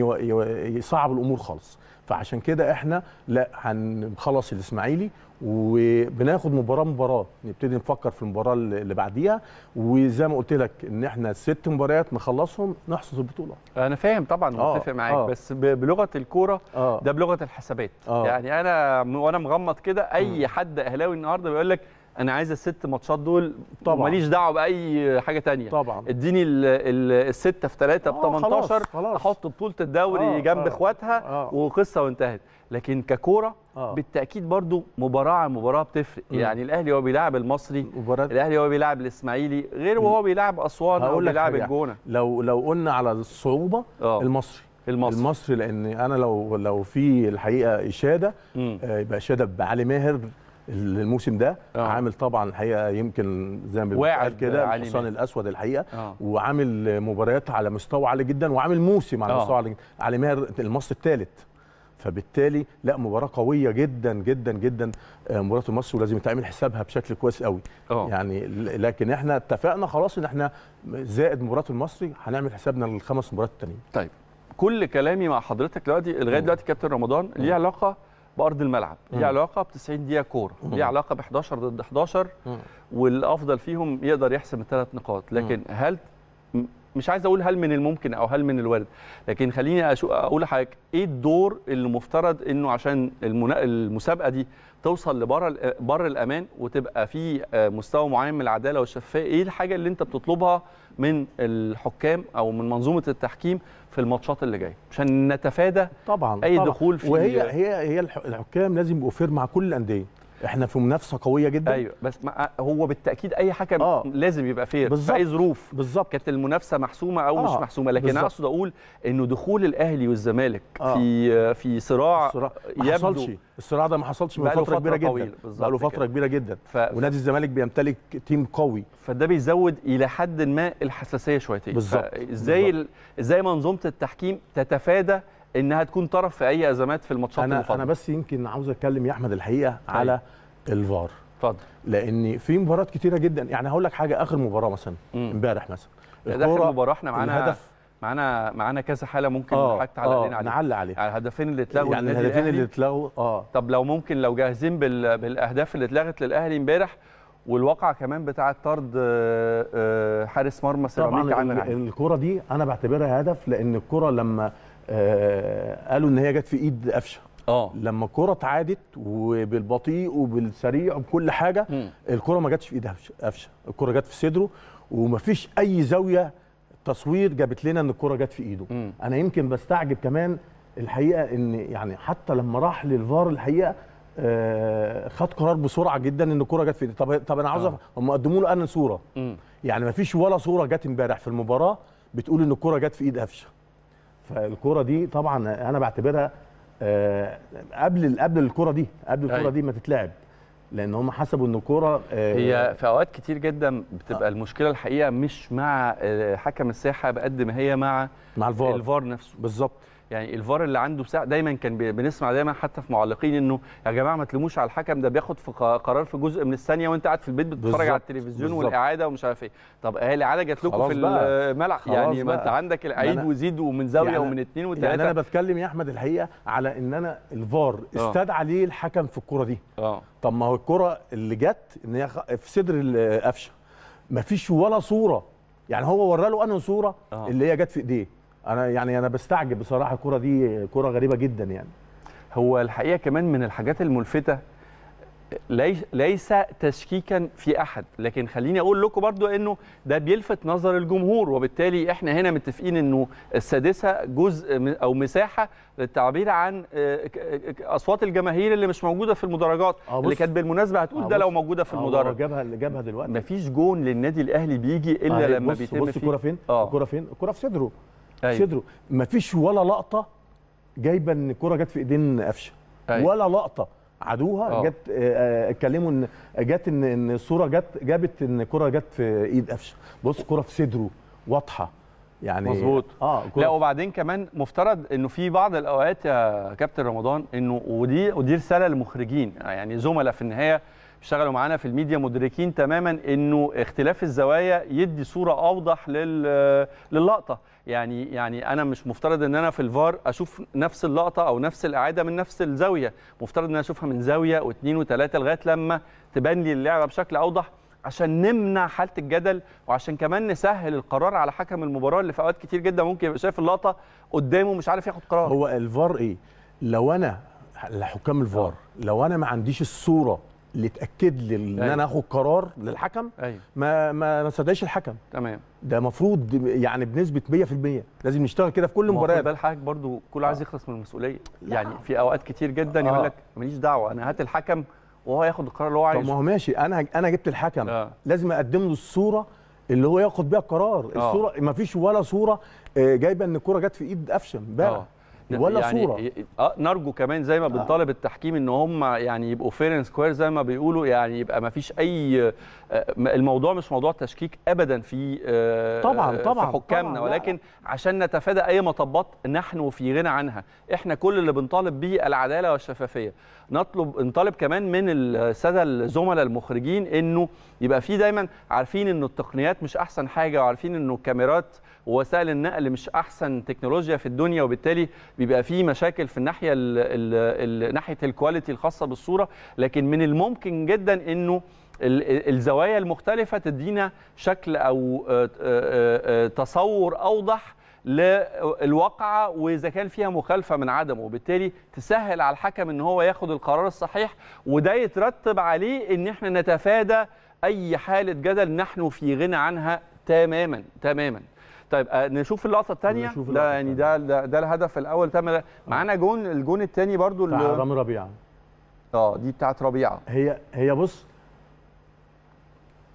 يصعب الامور خالص فعشان كده احنا لا هنخلص الاسماعيلي وبناخد مباراه مباراه نبتدي نفكر في المباراه اللي بعديها وزي ما قلت لك ان احنا ست مباريات نخلصهم نحصد البطوله انا فاهم طبعا آه، متفق آه معاك آه بس بلغه الكوره آه ده بلغه الحسابات آه يعني انا وانا مغمض كده اي حد اهلاوي النهارده بيقول لك انا عايز الست ماتشات دول طبعا ماليش دعوه باي حاجه تانية طبعا اديني السته في ثلاثه ب 18 احط بطوله الدوري آه جنب آه اخواتها آه وقصه وانتهت لكن ككوره آه بالتاكيد برضو مباراه عن مباراه بتفرق يعني الاهلي وهو بيلاعب المصري الاهلي وهو بيلاعب الاسماعيلي غير وهو بيلاعب اسوان او بيلاعب الجونه لو لو قلنا على الصعوبه آه المصري المصري المصري لان انا لو لو في الحقيقه اشاده آه، يبقى اشاده بعلي ماهر الموسم ده أوه. عامل طبعا الحقيقه يمكن زي ما بيقول كده الحصان الاسود الحقيقه أوه. وعامل مباريات على مستوى عالي جدا وعامل موسم على آه. مستوى عالي على مهر المصري الثالث فبالتالي لا مباراه قويه جدا جدا جدا آه، مباراه المصري ولازم يتعمل حسابها بشكل كويس قوي أوه. يعني لكن احنا اتفقنا خلاص ان احنا زائد مباراه المصري هنعمل حسابنا للخمس مباريات الثانيه طيب كل كلامي مع حضرتك دلوقتي لغايه دلوقتي كابتن رمضان ليه علاقه بارض الملعب ليه علاقه ب 90 دقيقه كوره ليه علاقه ب 11 ضد 11 والافضل فيهم يقدر يحسم الثلاث نقاط لكن هل مش عايز اقول هل من الممكن او هل من الوارد لكن خليني اقول لحضرتك ايه الدور اللي مفترض انه عشان المسابقه دي توصل لبر بر الامان وتبقى في آه، مستوى معين من العداله والشفافيه ايه الحاجه اللي انت بتطلبها من الحكام او من منظومه التحكيم في الماتشات اللي جايه عشان نتفادى طبعا اي طبعًا. دخول في وهي هي هي الحكام لازم يبقوا مع كل الانديه احنا في منافسه قويه جدا ايوه بس ما هو بالتاكيد اي حكم آه. لازم يبقى فير في اي ظروف بالظبط كانت المنافسه محسومه او آه. مش محسومه لكن اقصد اقول انه دخول الاهلي والزمالك آه. في في صراع, يبدو ما حصلش الصراع ده ما حصلش من فتره كبيره جدا بقى له فتره كبيره جدا ف... ونادي الزمالك بيمتلك تيم قوي فده بيزود الى حد ما الحساسيه شويتين بالظبط ازاي ازاي منظومه التحكيم تتفادى انها تكون طرف في اي ازمات في الماتشات انا المفضل. انا بس يمكن عاوز اتكلم يا احمد الحقيقه أي. على الفار اتفضل لان في مباريات كتيره جدا يعني هقول لك حاجه اخر مباراه مثلا امبارح مثلا اخر مباراه احنا معانا معانا معانا كذا حاله ممكن آه تعلق آه عليه نعلق عليه على الهدفين اللي اتلغوا يعني الهدفين اللي اتلغوا اه طب لو ممكن لو جاهزين بال... بالاهداف اللي اتلغت للاهلي امبارح والواقعه كمان بتاعه طرد آه، آه، حارس مرمى سيراميكا عن الكره دي انا بعتبرها هدف لان الكره لما آه، قالوا ان هي جت في ايد قفشه اه لما الكره اتعادت وبالبطيء وبالسريع وبكل حاجه م. الكره ما جاتش في ايد قفشه الكره جت في صدره ومفيش اي زاويه تصوير جابت لنا ان الكره جت في ايده م. انا يمكن بستعجب كمان الحقيقه ان يعني حتى لما راح للفار الحقيقه آه خد قرار بسرعه جدا ان الكره جت في ايده طب طب انا عاوز آه. هم قدموا له انا صوره م. يعني مفيش ولا صوره جت امبارح في المباراه بتقول ان الكره جت في ايد قفشه فالكرة دي طبعا انا بعتبرها آه، قبل قبل الكرة دي قبل الكرة أيوة. دي ما تتلعب لان هم حسبوا ان الكوره آه، هي في اوقات كتير جدا بتبقى آه. المشكله الحقيقه مش مع آه، حكم الساحه بقد ما هي مع مع الفار الفار نفسه بالظبط يعني الفار اللي عنده ساعة دايما كان بنسمع دايما حتى في معلقين انه يا جماعه ما تلوموش على الحكم ده بياخد في قرار في جزء من الثانيه وانت قاعد في البيت بتتفرج على التلفزيون بالزبط. والاعاده ومش عارف ايه طب اهي الاعاده جات لكم في الملعب يعني ما انت عندك العيد وزيد ومن زاويه يعني ومن اثنين وثلاثه يعني انا بتكلم يا احمد الحقيقه على ان انا الفار آه. استدعى ليه الحكم في الكره دي اه طب ما هو الكره اللي جت ان هي في صدر القفشه فيش ولا صوره يعني هو وراله انا صوره أوه. اللي هي جت في ايديه انا يعني انا بستعجب بصراحه الكره دي كره غريبه جدا يعني هو الحقيقه كمان من الحاجات الملفته ليس, ليس تشكيكا في احد لكن خليني اقول لكم برضو انه ده بيلفت نظر الجمهور وبالتالي احنا هنا متفقين انه السادسه جزء او مساحه للتعبير عن آه، اصوات الجماهير اللي مش موجوده في المدرجات آه، اللي كانت بالمناسبه هتقول آه، ده لو موجوده في المدرج جابها اللي جابها دلوقتي مفيش جون للنادي الاهلي بيجي الا طيب، لما بيتم بص الكره فين الكره فين الكره في صدره أيوة. صدره مفيش ولا لقطه جايبه ان الكره جت في ايدين قفشه أيوة. ولا لقطه عادوها آه. جت آه، آه، اتكلموا ان جت ان ان الصوره جت جابت ان الكره جت في ايد قفشه بص الكره في صدره واضحه يعني مظبوط اه لا وبعدين كمان مفترض انه في بعض الاوقات يا كابتن رمضان انه ودي ودي رساله للمخرجين يعني زملاء في النهايه اشتغلوا معانا في الميديا مدركين تماما انه اختلاف الزوايا يدي صوره اوضح لل... للقطه يعني يعني انا مش مفترض ان انا في الفار اشوف نفس اللقطه او نفس الاعاده من نفس الزاويه مفترض ان انا اشوفها من زاويه واثنين وثلاثه لغايه لما تبان لي اللعبه بشكل اوضح عشان نمنع حاله الجدل وعشان كمان نسهل القرار على حكم المباراه اللي في اوقات كتير جدا ممكن يبقى شايف اللقطه قدامه مش عارف ياخد قرار هو الفار ايه لو انا لحكام الفار آه. لو انا ما عنديش الصوره اللي تاكد لي ان أيوه. انا اخد قرار للحكم أيوة. ما ما صدقش الحكم تمام ده المفروض يعني بنسبه 100% لازم نشتغل كده في كل مباراه ده حضرتك برضو كله عايز آه. يخلص من المسؤوليه لا. يعني في اوقات كتير جدا آه. يقول لك ماليش دعوه انا هات الحكم وهو ياخد القرار اللي هو عايزه طب ما هو ماشي انا انا جبت الحكم آه. لازم اقدم له الصوره اللي هو ياخد بيها القرار آه. الصوره ما فيش ولا صوره آه، جايبه ان الكوره جت في ايد قفشه امبارح ولا يعني صوره آه، نرجو كمان زي ما آه. بنطالب التحكيم ان هم يعني يبقوا فير اند سكوير زي ما بيقولوا يعني يبقى ما فيش اي آه، الموضوع مش موضوع تشكيك ابدا في طبعا طبعا في حكامنا طبعاً ولكن لا. عشان نتفادى اي مطبات نحن في غنى عنها احنا كل اللي بنطالب به العداله والشفافيه نطلب نطالب كمان من الساده الزملاء المخرجين انه يبقى في دايما عارفين انه التقنيات مش احسن حاجه وعارفين انه الكاميرات ووسائل النقل مش احسن تكنولوجيا في الدنيا وبالتالي بيبقى في مشاكل في الناحيه الـ الـ الـ ناحيه الكواليتي الخاصه بالصوره لكن من الممكن جدا انه الزوايا المختلفه تدينا شكل او آه، آه، آه، تصور اوضح للواقعة وإذا كان فيها مخالفة من عدمه وبالتالي تسهل على الحكم إن هو ياخد القرار الصحيح وده يترتب عليه إن إحنا نتفادى أي حالة جدل نحن في غنى عنها تماما تماما طيب آه، نشوف اللقطه الثانيه ده يعني ده, ده ده الهدف الاول تم طيب، معانا جون الجون الثاني برضو بتاع رامي ربيعه اه دي بتاعت ربيعه هي هي بص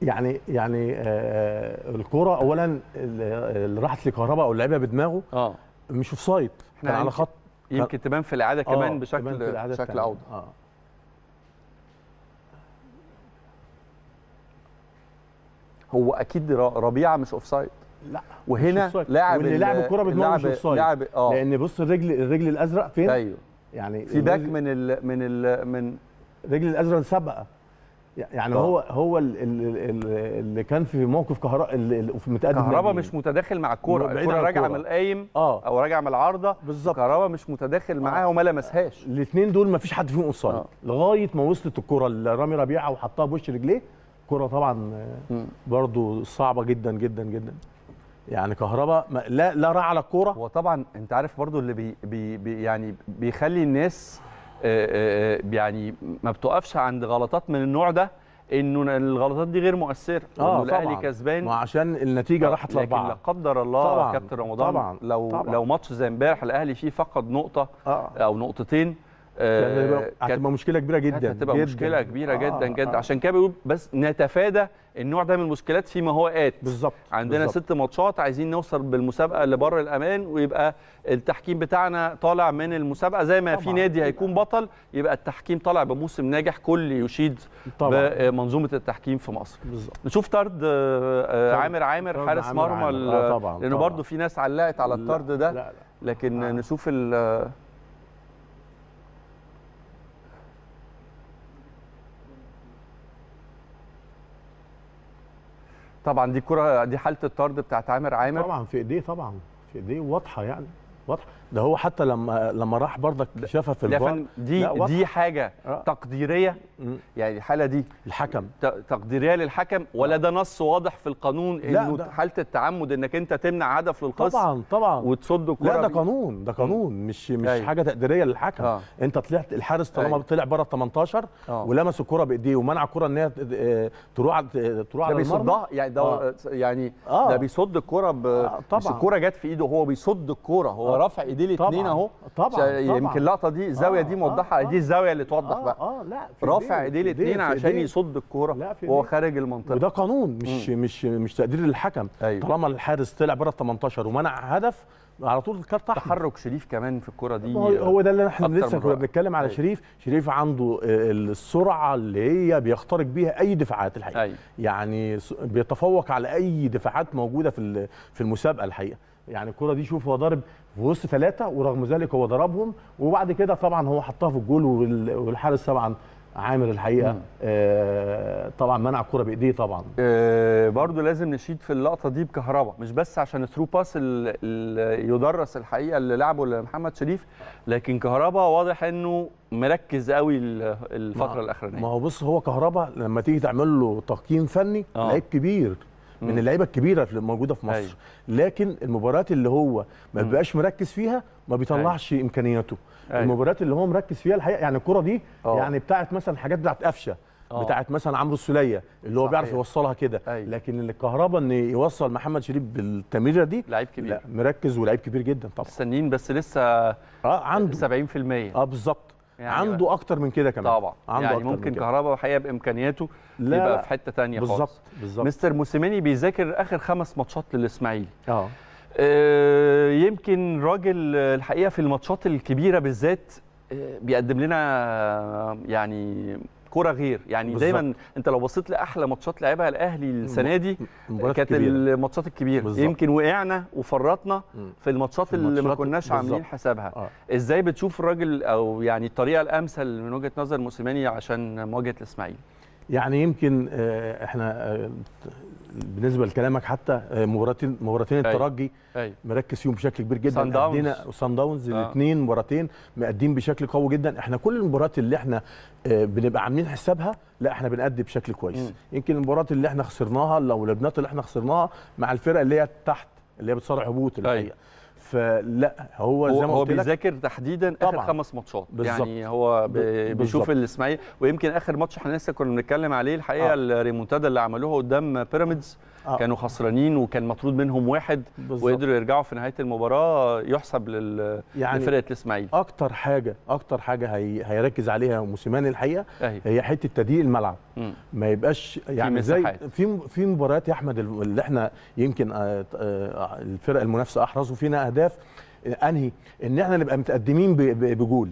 يعني يعني آه, آه، الكوره اولا اللي راحت لكهرباء او لعبها بدماغه اه مش اوف سايد كان على خط يمكن تبان في الاعاده آه، كمان بشكل بشكل اوضح آه. هو اكيد ربيعه مش اوف سايد لا وهنا لاعب اللي لاعب الكره بتمرر مش اوفسايد آه. لان بص الرجل الرجل الازرق فين ايوه يعني في باك من ال من ال من الرجل الازرق سابقه يعني آه. هو هو اللي كان في موقف كهرباء اللي متقدم كهرباء مش متداخل مع الكوره الكوره راجعه من القايم آه. او راجعه من العارضه بالظبط كهرباء مش متداخل معاها آه. وما لمسهاش الاثنين دول ما فيش حد فيهم اوفسايد آه. لغايه ما وصلت الكوره لرامي ربيعه وحطها بوش رجليه كوره طبعا برضو صعبه جدا جدا جدا يعني كهرباء لا لا راعى على الكوره هو طبعا انت عارف برضو اللي بي بي يعني بيخلي الناس آه، آه، يعني ما بتقفش عند غلطات من النوع ده انه الغلطات دي غير مؤثره آه الاهلي كسبان ما عشان النتيجه آه، راحت لاربعه لكن لا قدر الله كابتن رمضان طبعا لو طبعا لو ماتش زي امبارح الاهلي فيه فقد نقطه آه. او نقطتين آه، هتبقى مشكله كبيره جدا هتبقى جداً. مشكله كبيره آه جدا جدا آه. عشان كده بس نتفادى النوع ده من المشكلات فيما هو ات بالظبط عندنا بالزبط. ست ماتشات عايزين نوصل بالمسابقه لبر الامان ويبقى التحكيم بتاعنا طالع من المسابقه زي ما طبعا. في نادي هيكون بطل يبقى التحكيم طالع بموسم ناجح كل يشيد طبعا. بمنظومه التحكيم في مصر بالظبط نشوف طرد آه، عامر عامر حارس مرمى آه، لانه برضو في ناس علقت على الطرد ده لا لا. لكن نشوف ال طبعا دي كره دي حاله الطرد بتاعت عامر عامر طبعا في ايديه طبعا في ايديه واضحه يعني واضحه ده هو حتى لما لما راح برضك شافها في الفار دي دي حاجه آه. تقديريه يعني الحاله دي الحكم تقديريه للحكم ولا آه. ده نص واضح في القانون انه حاله التعمد انك انت تمنع هدف للقص طبعا طبعا وتصد الكره لا ده قانون ده قانون مش مش أي. أيوة. حاجه تقديريه للحكم آه. انت طلعت الحارس طالما أيوة. طلع بره ال 18 آه. ولمس الكره بايديه ومنع الكره ان هي تروح آه، تروح على ده بيصدها يعني ده آه. يعني آه. ده بيصد الكره ب... آه. طبعا الكره جت في ايده هو بيصد الكره هو آه. رافع ايديه الاثنين اهو طبعا يمكن اللقطه دي الزاويه آه دي آه، موضحه آه دي الزاويه اللي توضح آه بقى اه لا في رافع ايديه الاثنين عشان يصد الكوره وهو خارج المنطقه وده قانون مش مم. مش مش تقدير للحكم أيوه. طالما الحارس طلع بره ال 18 ومنع هدف على طول الكارت احمر تحرك شريف كمان في الكره دي هو ده اللي احنا لسه كنا بنتكلم على أيوه. شريف شريف عنده السرعه اللي هي بيخترق بيها اي دفاعات الحقيقه أي. أيوه. يعني بيتفوق على اي دفاعات موجوده في في المسابقه الحقيقه يعني الكره دي شوف هو ضارب في وسط ثلاثه ورغم ذلك هو ضربهم وبعد كده طبعا هو حطها في الجول والحارس طبعا عامر الحقيقه آه طبعا منع الكره بايديه طبعا آه برضو لازم نشيد في اللقطه دي بكهرباء مش بس عشان الثرو باس اللي يدرس الحقيقه اللي لعبه لمحمد شريف لكن كهرباء واضح انه مركز قوي الفتره الاخرانيه ما هو بص هو كهرباء لما تيجي تعمل له تقييم فني آه. لعيب كبير من اللعيبه الكبيره اللي موجوده في مصر أيوه. لكن المباريات اللي هو ما بيبقاش مركز فيها ما بيطلعش أي. أيوه. امكانياته أيوه. المباريات اللي هو مركز فيها الحقيقه يعني الكره دي أوه. يعني بتاعت مثلا حاجات بتاعت قفشه بتاعه بتاعت مثلا عمرو السوليه اللي هو صحيح. بيعرف يوصلها كده أيوه. لكن الكهرباء ان يوصل محمد شريف بالتمريره دي لعيب كبير لا مركز ولعيب كبير جدا طبعا مستنيين بس لسه اه عنده 70% اه بالظبط يعني عنده اكتر من كده كمان طبعا عنده يعني ممكن كهربا الحقيقه بامكانياته لا يبقى في حته ثانيه خالص بالظبط بالظبط مستر موسيماني بيذاكر اخر خمس ماتشات للاسماعيلي آه. اه يمكن راجل الحقيقه في الماتشات الكبيره بالذات آه، بيقدم لنا آه، يعني كوره غير يعني بالزبط. دايما انت لو بصيت لاحلى ماتشات لعبها الاهلي السنه دي كانت الماتشات الكبيره بالزبط. يمكن وقعنا وفرطنا في الماتشات اللي ما كناش عاملين حسابها آه. ازاي بتشوف الراجل او يعني الطريقه الامثل من وجهه نظر موسيماني عشان مواجهه الاسماعيلي يعني يمكن آه، احنا آه، بالنسبه لكلامك حتى آه، مباراتين مباراتين أيوه، الترجي أيوه. مركز فيهم بشكل كبير جدا عندنا سان داونز آه. الاثنين مباراتين مقدمين بشكل قوي جدا احنا كل المباريات اللي احنا بنبقى عاملين حسابها لا احنا بنأدي بشكل كويس م. يمكن المباراه اللي احنا خسرناها لو لبنات اللي احنا خسرناها مع الفرق اللي هي تحت اللي هي بتصارع هبوط الحقيقه أيوه. فلا هو, زي ما هو بيذاكر تحديدا اخر طبعاً. خمس ماتشات يعني هو بيشوف الاسماعيلي ويمكن اخر ماتش احنا لسه كنا بنتكلم عليه الحقيقه آه. الريمونتادا اللي عملوها قدام بيراميدز آه. كانوا خسرانين وكان مطرود منهم واحد بالزبط. وقدروا يرجعوا في نهايه المباراه يحسب لل... يعني لفرقه الاسماعيلي اكتر حاجه اكتر حاجه هي... هيركز عليها موسيمان الحقيقه أهي. أيوه. هي حته تضييق الملعب م. ما يبقاش يعني في زي في في مباريات يا احمد اللي احنا يمكن آه، آه، الفرق المنافسه احرزوا فينا اهداف انهي ان احنا نبقى متقدمين بجول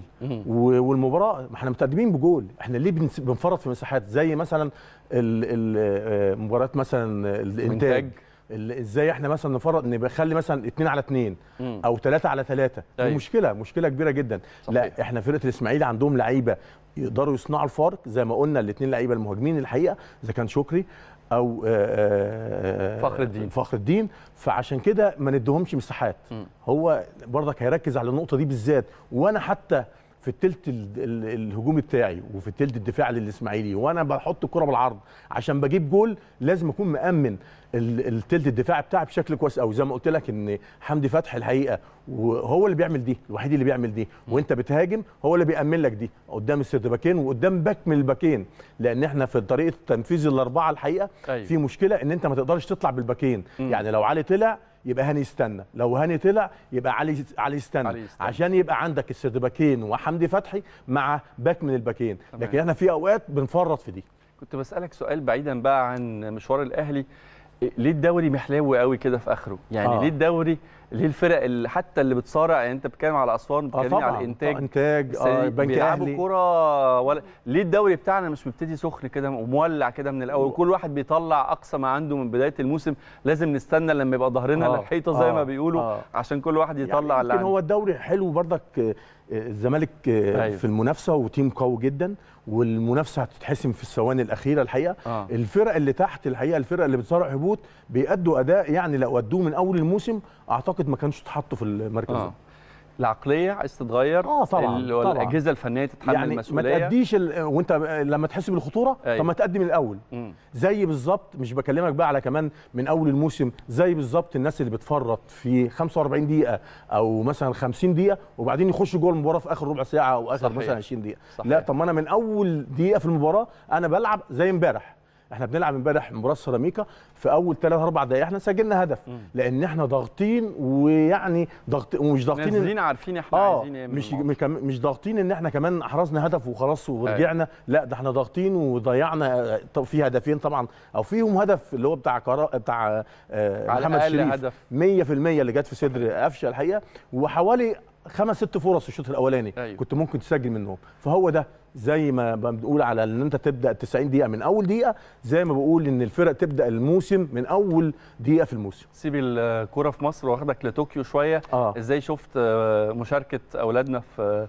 والمباراه ما احنا متقدمين بجول احنا ليه بنفرط في مساحات زي مثلا آه، مباريات مثلا الانتاج ازاي احنا مثلا نفرط نخلي مثلا 2 على 2 او 3 على 3 دي طيب. مشكله مشكله كبيره جدا صحيح. لا احنا فرقه الاسماعيلي عندهم لعيبه يقدروا يصنعوا الفارق زي ما قلنا الاثنين لعيبه المهاجمين الحقيقه اذا كان شكري او آه، آه، فخر الدين آه، فخر الدين فعشان كده ما ندهمش مساحات هو برضك هيركز على النقطه دي بالذات وانا حتى في التلت الهجومي بتاعي وفي التلت الدفاع للاسماعيلي وانا بحط الكره بالعرض عشان بجيب جول لازم اكون مامن التلت الدفاع بتاعي بشكل كويس قوي زي ما قلت لك ان حمدي فتحي الحقيقه وهو اللي بيعمل دي الوحيد اللي بيعمل دي وانت بتهاجم هو اللي بيامن لك دي قدام الست باكين وقدام باك من الباكين لان احنا في طريقه تنفيذ الاربعه الحقيقه أيوه. في مشكله ان انت ما تقدرش تطلع بالباكين يعني لو علي طلع يبقى هاني استنى لو هاني طلع يبقى علي علي استنى, علي استنى. عشان يبقى عندك السرد باكين وحمدي فتحي مع باك من الباكين لكن احنا في اوقات بنفرط في دي كنت بسالك سؤال بعيدا بقى عن مشوار الاهلي إيه، ليه الدوري محلاوي قوي كده في اخره يعني آه. ليه الدوري للفرق الفرق اللي حتى اللي بتصارع يعني انت بتتكلم على اسوان آه بتتكلم على الانتاج آه انتاج آه بنك بيلعبوا كوره ولا ليه الدوري بتاعنا مش مبتدي سخن كده ومولع كده من الاول كل واحد بيطلع اقصى ما عنده من بدايه الموسم لازم نستنى لما يبقى ظهرنا على آه، للحيطه زي ما بيقولوا عشان كل واحد يعني يطلع يعني اللي عنده هو الدوري حلو برضك الزمالك أيوه. في المنافسه وتيم قوي جدا والمنافسه هتتحسم في الثواني الاخيره الحقيقه آه. الفرق اللي تحت الحقيقه الفرق اللي بتصارع هبوط بيأدوا اداء يعني لو ادوه من اول الموسم اعتقد ما كانش اتحطوا في المركز آه. ده العقليه عايز تتغير اه طبعا الاجهزه الفنيه تتحمل يعني المسؤوليه ما تاديش وانت لما تحس بالخطوره أيوة. طب ما تقدم الاول مم. زي بالظبط مش بكلمك بقى على كمان من اول الموسم زي بالظبط الناس اللي بتفرط في 45 دقيقه او مثلا 50 دقيقه وبعدين يخشوا جوه المباراه في اخر ربع ساعه او اخر صحيح. مثلا 20 دقيقه صحيح. لا طب ما انا من اول دقيقه في المباراه انا بلعب زي امبارح احنا بنلعب امبارح مباراه سيراميكا في اول ثلاث اربع دقائق احنا سجلنا هدف مم. لان احنا ضاغطين ويعني ضغط ومش ضاغطين نازلين عارفين احنا آه عايزين ايه مش مش ضاغطين ان احنا كمان احرزنا هدف وخلاص ورجعنا أي. أيوة. لا ده احنا ضاغطين وضيعنا آه، في هدفين طبعا او فيهم هدف اللي هو بتاع كرا... بتاع آه محمد شريف هدف. 100% اللي جت في صدر قفشه الحقيقه وحوالي خمس ست فرص الشوط الاولاني أيوه. كنت ممكن تسجل منهم فهو ده زي ما بنقول على ان انت تبدا 90 دقيقه من اول دقيقه زي ما بقول ان الفرق تبدا الموسم من اول دقيقه في الموسم سيب الكوره في مصر واخدك لطوكيو شويه آه. ازاي شفت مشاركه اولادنا في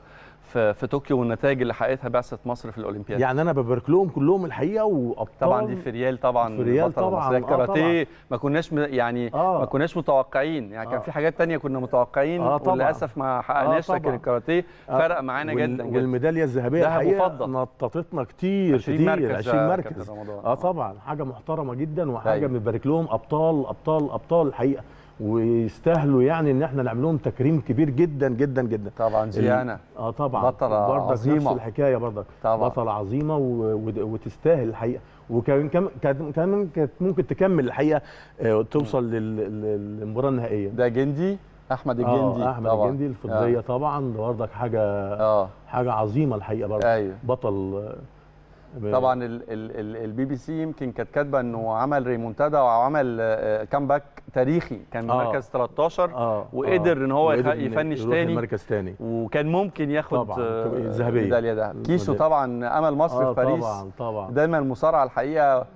في, في طوكيو والنتائج اللي حققتها بعثه مصر في الاولمبياد يعني انا ببارك لهم كلهم الحقيقه وابطال طبعا دي في ريال طبعا في ريال طبعا الكاراتيه آه، ما كناش يعني آه. ما كناش متوقعين يعني آه. كان في حاجات تانية كنا متوقعين آه وللاسف ما آه، حققناش آه لكن الكاراتيه آه. فرق معانا وال... جدا والميداليه الذهبيه الحقيقه نططتنا كتير 20 مركز 20 مركز اه طبعا حاجه محترمه جدا وحاجه طيب. بنبارك لهم ابطال ابطال ابطال الحقيقه ويستاهلوا يعني ان احنا نعمل لهم تكريم كبير جدا جدا جدا طبعا زيانه اه طبعا بطله برضك عظيمه نفس الحكايه برضك طبعا بطله عظيمه وتستاهل الحقيقه وكان كان كانت ممكن تكمل الحقيقه آه، توصل للمباراه النهائيه ده جندي احمد آه، الجندي آه احمد طبعا. الجندي الفضيه آه. طبعا برضك حاجه آه. حاجه عظيمه الحقيقه برضك أيوه. بطل طبعا البي بي سي يمكن كانت كاتبه انه عمل ريمونتادا وعمل كامباك آه، آه، تاريخي كان آه مركز 13 آه وقدر ان هو آه. يفنش تاني مركز تاني وكان ممكن ياخد الذهبيه ده كيسو طبعا امل مصر آه في باريس طبعا طبعا دايما المصارعه الحقيقه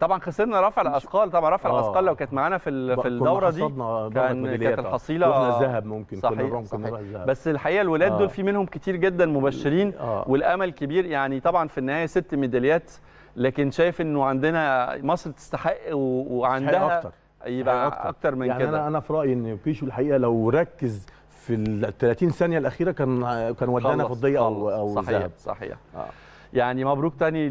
طبعا خسرنا رفع الاثقال طبعا رفع آه. الاثقال لو كانت معانا في في الدوره دي كان كانت الحصيله كنا ذهب ممكن صحيح كنا ممكن صحيح. بس الحقيقه الولاد آه. دول في منهم كتير جدا مبشرين آه. والامل كبير يعني طبعا في النهايه ست ميداليات لكن شايف انه عندنا مصر تستحق وعندها أكتر. يبقى أكتر. اكتر من يعني كده انا انا في رايي ان بيشو الحقيقه لو ركز في ال 30 ثانيه الاخيره كان كان ودانا فضيه او او صحيح صحيح صحيح آه. يعني مبروك تاني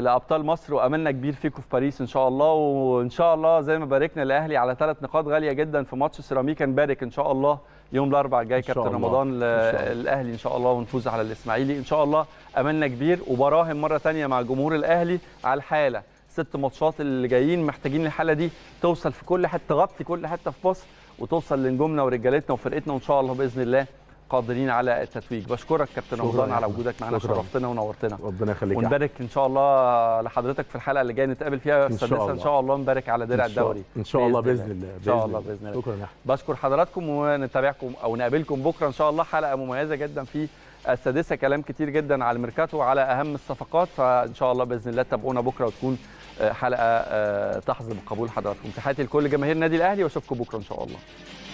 لابطال مصر واملنا كبير فيكم في باريس ان شاء الله وان شاء الله زي ما باركنا الاهلي على ثلاث نقاط غاليه جدا في ماتش سيراميكا نبارك ان شاء الله يوم الاربعاء الجاي كابتن رمضان الاهلي ان شاء الله ونفوز على الاسماعيلي ان شاء الله املنا كبير وبراهن مره ثانيه مع جمهور الاهلي على الحاله ست ماتشات اللي جايين محتاجين الحاله دي توصل في كل حته تغطي كل حته في مصر وتوصل لنجومنا ورجالتنا وفرقتنا وان شاء الله باذن الله قادرين على التتويج بشكرك كابتن رمضان على وجودك معنا شرفتنا ونورتنا ربنا يخليك ونبارك ان شاء الله لحضرتك في الحلقه اللي جايه نتقابل فيها في السادسه ان شاء الله نبارك على درع الدوري ان شاء الله باذن الله ان شاء الله باذن الله شكرا بشكر حضراتكم ونتابعكم او نقابلكم بكره ان شاء الله حلقه مميزه جدا في السادسه كلام كتير جدا على الميركاتو وعلى اهم الصفقات فان شاء الله باذن الله تابعونا بكره وتكون آه، حلقه آه، تحظى بقبول حضراتكم تحياتي لكل جماهير النادي الاهلي واشوفكم بكره ان شاء الله